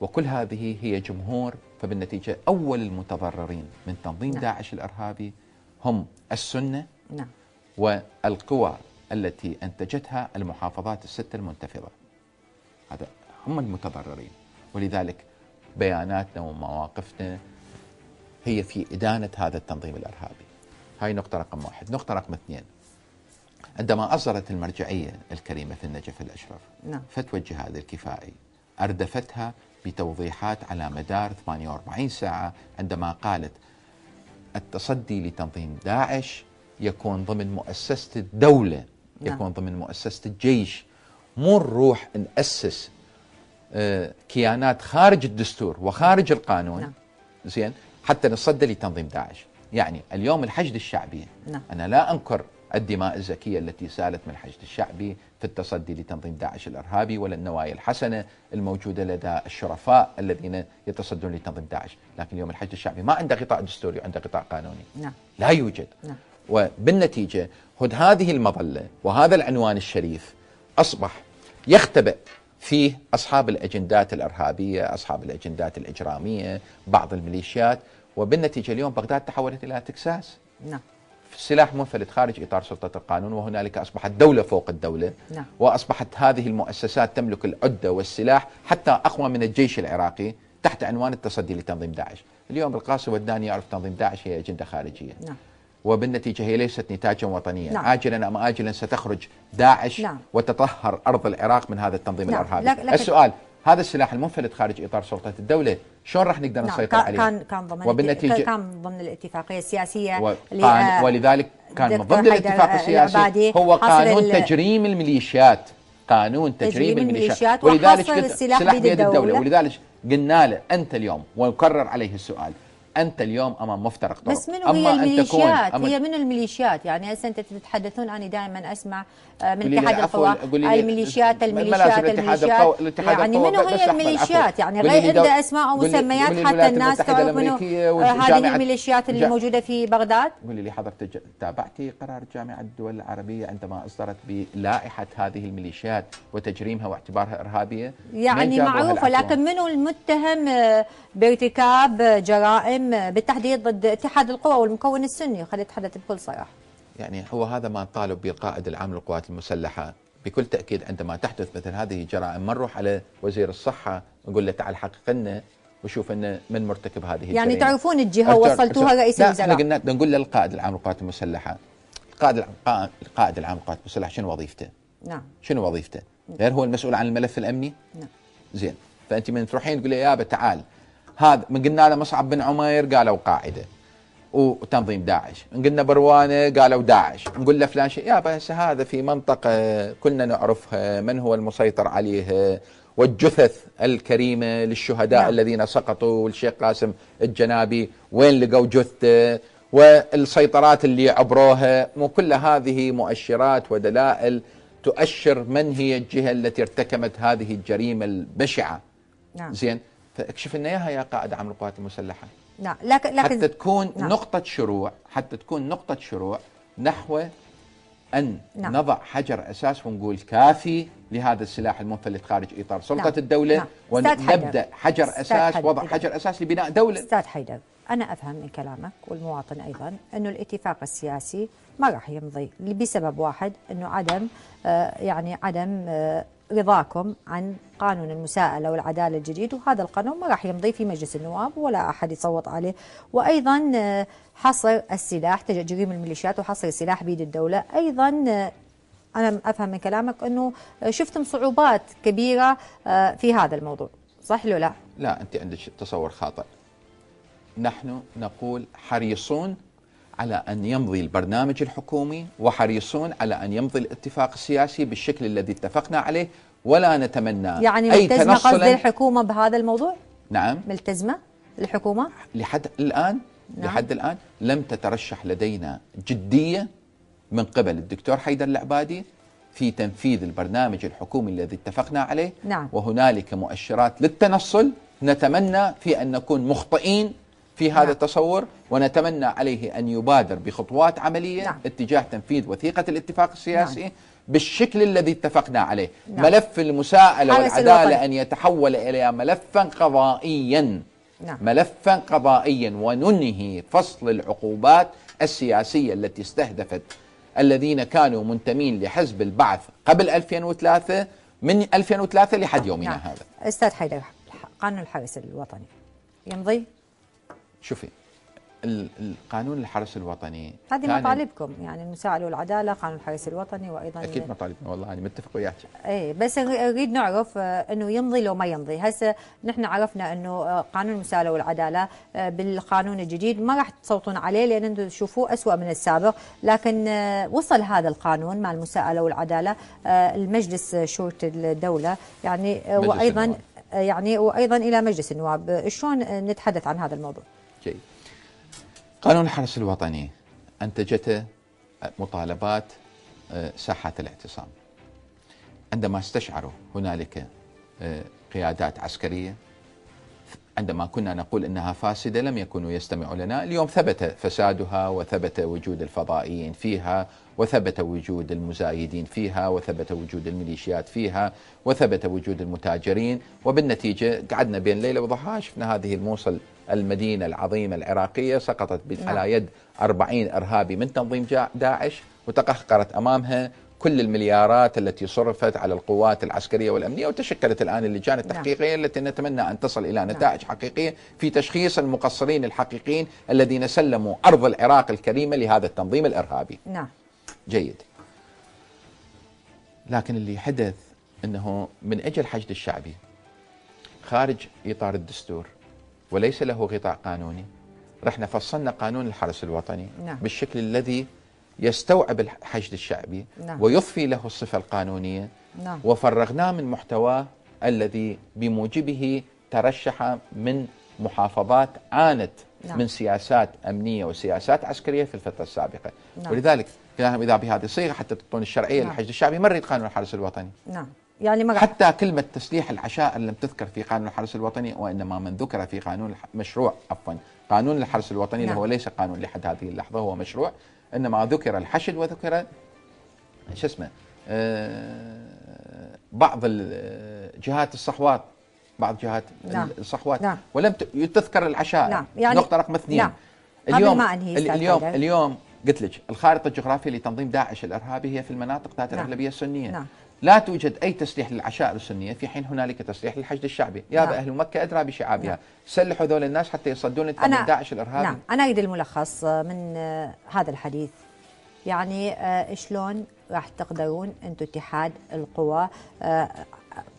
وكل هذه هي جمهور فبالنتيجة أول المتضررين من تنظيم نعم. داعش الإرهابي هم السنة نعم. والقوى التي أنتجتها المحافظات الستة المنتفضة هذا هم المتضررين ولذلك بياناتنا ومواقفنا هي في إدانة هذا التنظيم الإرهابي هاي نقطة رقم واحد نقطة رقم اثنين عندما أصدرت المرجعية الكريمة في النجف الأشرف نعم. فتوى الجهاد الكفائي أردفتها بتوضيحات على مدار 48 ساعة عندما قالت التصدي لتنظيم داعش يكون ضمن مؤسسة الدولة نعم. يكون ضمن مؤسسة الجيش مو نروح نأسس آه، كيانات خارج الدستور وخارج نعم. القانون نعم. زين حتى نصدى لتنظيم داعش يعني اليوم الحشد الشعبي نعم. أنا لا أنكر الدماء الزكية التي سالت من الحشد الشعبي في التصدي لتنظيم داعش الإرهابي ولا النوايا الحسنة الموجودة لدى الشرفاء الذين يتصدون لتنظيم داعش لكن اليوم الحشد الشعبي ما عنده غطاء دستوري عنده غطاء قانوني نعم. لا يوجد نعم. وبالنتيجة خذ هذه المظلة وهذا العنوان الشريف أصبح يختبئ فيه أصحاب الأجندات الإرهابية أصحاب الأجندات الإجرامية بعض الميليشيات وبالنتيجة اليوم بغداد تحولت إلى تكساس نعم السلاح منفلت خارج إطار سلطة القانون وهنالك أصبحت دولة فوق الدولة نعم. وأصبحت هذه المؤسسات تملك العدة والسلاح حتى أقوى من الجيش العراقي تحت عنوان التصدي لتنظيم داعش اليوم القاسي والداني يعرف تنظيم داعش هي أجندة خارجية نعم. وبالنتيجة هي ليست نتاجا وطنيا نعم. آجلا أم آجلا ستخرج داعش نعم. وتطهر أرض العراق من هذا التنظيم نعم. الإرهابي لك لك السؤال هذا السلاح المنفلت خارج إطار سلطة الدولة شلون راح نقدر نعم. نسيطر نعم. عليه كان كان ضمن وبالنتيجة كان ضمن الاتفاقية السياسية وكان ولذلك كان من ضمن الاتفاق السياسي هو قانون تجريم الميليشيات قانون تجريم الميليشيات الميليشيات ولذلك السلاح بيد الدولة. الدولة ولذلك قلنا له أنت اليوم ونكرر عليه السؤال انت اليوم امام مفترق طرق بس منو هي الميليشيات أما هي من الميليشيات يعني هسه انت تتحدثون انا دائما اسمع آه، من اتحاد القوى الميليشيات الميليشيات يعني الميليشيات يعني منو هي الميليشيات يعني غير عنده اسماء ومسميات حتى الناس تعرف منو آه، هذه الميليشيات اللي موجوده في بغداد قولي لي حضرتك تابعتي قرار جامعه الدول العربيه عندما اصدرت بلائحه هذه الميليشيات وتجريمها واعتبارها ارهابيه يعني معروفه لكن منو المتهم آه، بارتكاب جرائم بالتحديد ضد اتحاد القوى والمكون السني خليت اتحدث بكل صراحه يعني هو هذا ما طالب به القائد العام للقوات المسلحة بكل تأكيد عندما تحدث مثل هذه الجرائم ما نروح على وزير الصحة نقول له تعال حقق لنا وشوف انه من مرتكب هذه يعني الجريمه يعني تعرفون الجهه وصلتوها رئيس الوزراء لا قلنا نقول للقائد العام للقوات المسلحه القائد العام القائد العام للقوات المسلحه شنو وظيفته؟ نعم شنو وظيفته؟ غير هو المسؤول عن الملف الامني؟ نعم زين فانت من تروحين تقول له يابا تعال هذا من قلنا له مصعب بن عمير قالوا قاعده وتنظيم داعش قلنا بروانه قالوا داعش نقول له فلان شيء يا بس هذا في منطقة كلنا نعرفها من هو المسيطر عليها والجثث الكريمة للشهداء نعم. الذين سقطوا والشيخ قاسم الجنابي وين لقوا جثته والسيطرات اللي عبروها مو كل هذه مؤشرات ودلائل تؤشر من هي الجهة التي ارتكمت هذه الجريمة البشعة نعم. زين فاكشف لنا اياها يا قائد عام القوات المسلحه نعم لكن لكن حتى تكون نعم. نقطة شروع حتى تكون نقطة شروع نحو أن نعم. نضع حجر أساس ونقول كافي لهذا السلاح المنفلت خارج إطار نعم. سلطة نعم. الدولة نعم. ونبدأ حجر أساس وضع حجر أساس لبناء دولة أستاذ حيدر أنا أفهم من كلامك والمواطن أيضا أنه الاتفاق السياسي ما راح يمضي بسبب واحد أنه عدم آه، يعني عدم آه، رضاكم عن قانون المساءلة والعدالة الجديد وهذا القانون ما راح يمضي في مجلس النواب ولا أحد يصوت عليه وأيضا آه، حصر السلاح تجريم الميليشيات وحصر السلاح بيد الدولة أيضا آه، أنا أفهم من كلامك أنه شفتم صعوبات كبيرة آه، في هذا الموضوع صح لو لا؟ لا أنت عندك تصور خاطئ نحن نقول حريصون على أن يمضي البرنامج الحكومي وحريصون على أن يمضي الاتفاق السياسي بالشكل الذي اتفقنا عليه ولا نتمنى يعني أي ملتزمة قصد الحكومة بهذا الموضوع؟ نعم ملتزمة الحكومة؟ لحد الآن نعم. لحد الآن لم تترشح لدينا جدية من قبل الدكتور حيدر العبادي في تنفيذ البرنامج الحكومي الذي اتفقنا عليه نعم. وهنالك مؤشرات للتنصل نتمنى في أن نكون مخطئين في نعم. هذا التصور ونتمنى عليه أن يبادر بخطوات عملية نعم. اتجاه تنفيذ وثيقة الاتفاق السياسي نعم. بالشكل الذي اتفقنا عليه نعم. ملف المساءلة والعدالة الوطن. أن يتحول إلى ملفا قضائيا نعم. ملفا قضائيا وننهي فصل العقوبات السياسية التي استهدفت الذين كانوا منتمين لحزب البعث قبل 2003 من 2003 لحد يومنا نعم. هذا استاذ حيدر قانون الحرس الوطني يمضي شوفي القانون الحرس الوطني هذه مطالبكم يعني المساءله والعداله قانون الحرس الوطني وايضا اكيد مطالبنا والله انا متفق وياك اي بس اريد نعرف آه، انه يمضي لو ما يمضي هسه نحن عرفنا انه آه، قانون المساءله والعداله آه، بالقانون الجديد ما راح تصوتون عليه لان انتم تشوفوه اسوء من السابق لكن وصل هذا القانون مع المساءله والعداله المجلس شورى الدوله يعني وايضا يعني وايضا الى مجلس النواب شلون نتحدث عن هذا الموضوع جيد قانون الحرس الوطني أنتجته مطالبات آه، ساحة الاعتصام عندما استشعروا هنالك آه، قيادات عسكرية عندما كنا نقول انها فاسده لم يكونوا يستمعوا لنا، اليوم ثبت فسادها وثبت وجود الفضائيين فيها وثبت وجود المزايدين فيها وثبت وجود الميليشيات فيها وثبت وجود المتاجرين وبالنتيجه قعدنا بين ليله وضحاها شفنا هذه الموصل المدينه العظيمه العراقيه سقطت على نعم. يد 40 ارهابي من تنظيم داعش وتقهقرت امامها كل المليارات التي صرفت على القوات العسكريه والامنيه وتشكلت الان اللجان نعم. التحقيقيه التي نتمنى ان تصل الى نعم. نتائج حقيقيه في تشخيص المقصرين الحقيقيين الذين سلموا ارض العراق الكريمه لهذا التنظيم الارهابي. نعم. جيد. لكن اللي حدث انه من اجل حشد الشعبي خارج اطار الدستور وليس له غطاء قانوني رحنا فصلنا قانون الحرس الوطني نعم. بالشكل الذي يستوعب الحشد الشعبي نعم. ويضفي له الصفة القانونية نعم. وفرغناه من محتواه الذي بموجبه ترشح من محافظات عانت نعم. من سياسات أمنية وسياسات عسكرية في الفترة السابقة نعم. ولذلك كلام إذا بهذه الصيغة حتى تعطون الشرعية نعم. للحشد الشعبي ما نريد قانون الحرس الوطني نعم يعني مغ... حتى كلمة تسليح العشائر لم تذكر في قانون الحرس الوطني وإنما من ذكر في قانون مشروع عفوا قانون الحرس الوطني نعم. هو ليس قانون لحد هذه اللحظة هو مشروع انما ذكر الحشد وذكر شو اسمه آه، بعض جهات الصحوات بعض جهات نعم. الصحوات لا نعم. ولم تذكر العشائر نعم. يعني نقطه رقم اثنين نعم. اليوم ما اليوم اليوم قلت لك الخارطه الجغرافيه لتنظيم داعش الارهابي هي في المناطق ذات نعم. الاغلبيه السنيه نعم. لا توجد أي تسليح للعشائر السنية في حين هنالك تسليح للحشد الشعبي يا نعم. أهل مكة أدرى بشعابها نعم. سلحوا ذول الناس حتى يصدون أنا داعش الإرهابي نعم أنا أريد الملخص من آه، هذا الحديث يعني آه، شلون راح تقدرون أنتم اتحاد القوى آه،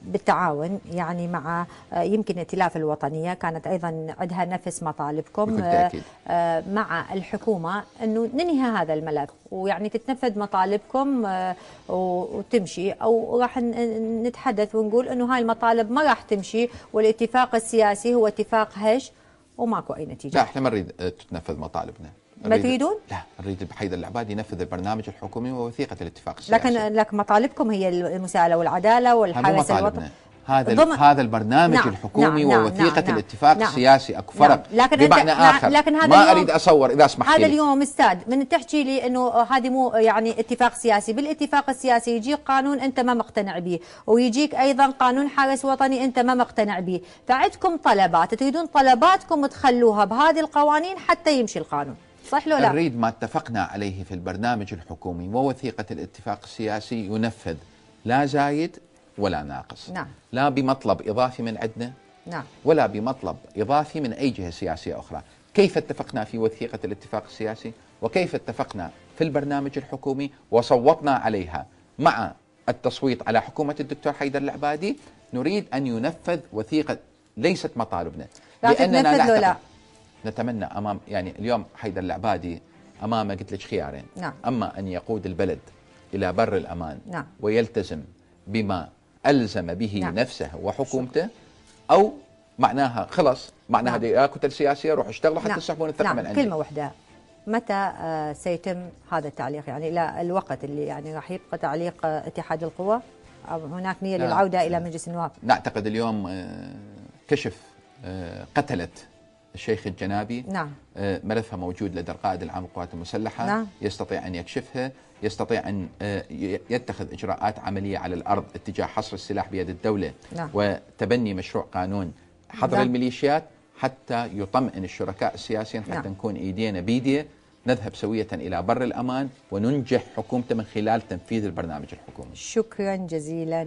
بالتعاون يعني مع آه، يمكن ائتلاف الوطنيه كانت ايضا عندها نفس مطالبكم آه، آه، مع الحكومه انه ننهي هذا الملف ويعني تتنفذ مطالبكم وتمشي او راح نتحدث ونقول انه هاي المطالب ما راح تمشي والاتفاق السياسي هو اتفاق هش وماكو اي نتيجه لا احنا ما نريد تتنفذ مطالبنا ما تريدون؟ لا نريد بحيدر العباد ينفذ البرنامج الحكومي ووثيقه الاتفاق السياسي لكن لك مطالبكم هي المساءله والعداله والحرس الوطني هذا هذا البرنامج نعم الحكومي نعم،, نعم ووثيقه نعم الاتفاق نعم السياسي اكو نعم. فرق نعم لكن بمعنى اخر لكن هذا ما اريد اصور اذا سمحت هذا اليوم استاذ من تحكي لي انه هذه مو يعني اتفاق سياسي بالاتفاق السياسي يجيك قانون انت ما مقتنع به ويجيك ايضا قانون حرس وطني انت ما مقتنع به فعندكم طلبات تريدون طلباتكم تخلوها بهذه القوانين حتى يمشي القانون صح لو لا؟ الريد ما اتفقنا عليه في البرنامج الحكومي ووثيقة الاتفاق السياسي ينفذ لا زايد ولا ناقص نعم. لا بمطلب إضافي من عندنا نعم. ولا بمطلب إضافي من أي جهة سياسية أخرى كيف اتفقنا في وثيقة الاتفاق السياسي وكيف اتفقنا في البرنامج الحكومي وصوتنا عليها مع التصويت على حكومة الدكتور حيدر العبادي نريد أن ينفذ وثيقة ليست مطالبنا لأننا نعتقد لا نتمنى امام يعني اليوم حيدر العبادي امامه قلت لك خيارين نعم. اما ان يقود البلد الى بر الامان نعم. ويلتزم بما الزم به نعم. نفسه وحكومته شكرا. او معناها خلص معناها نعم. كتل سياسيه روح اشتغلوا حتى نعم. الثقه نعم. من عندي كلمه واحده متى آه، سيتم هذا التعليق يعني الى الوقت اللي يعني راح يبقى تعليق آه، اتحاد القوى هناك نيه نعم. للعوده الى مجلس النواب نعتقد اليوم آه، كشف قتلت الشيخ الجنابي نعم. آه، ملفها موجود لدى القائد العام للقوات المسلحة نعم. يستطيع أن يكشفها يستطيع أن آه، يتخذ إجراءات عملية على الأرض اتجاه حصر السلاح بيد الدولة نعم. وتبني مشروع قانون حظر نعم. الميليشيات حتى يطمئن الشركاء السياسيين حتى نعم. نكون إيدينا بيديه نذهب سوية إلى بر الأمان وننجح حكومته من خلال تنفيذ البرنامج الحكومي شكرا جزيلا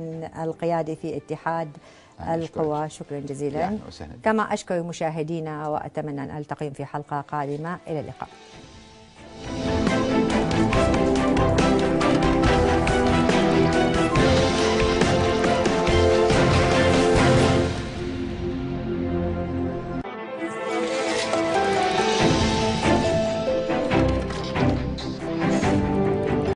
القيادي في اتحاد القوى شكرا جزيلا يعني كما أشكر مشاهدينا وأتمنى أن ألتقيكم في حلقة قادمة إلى اللقاء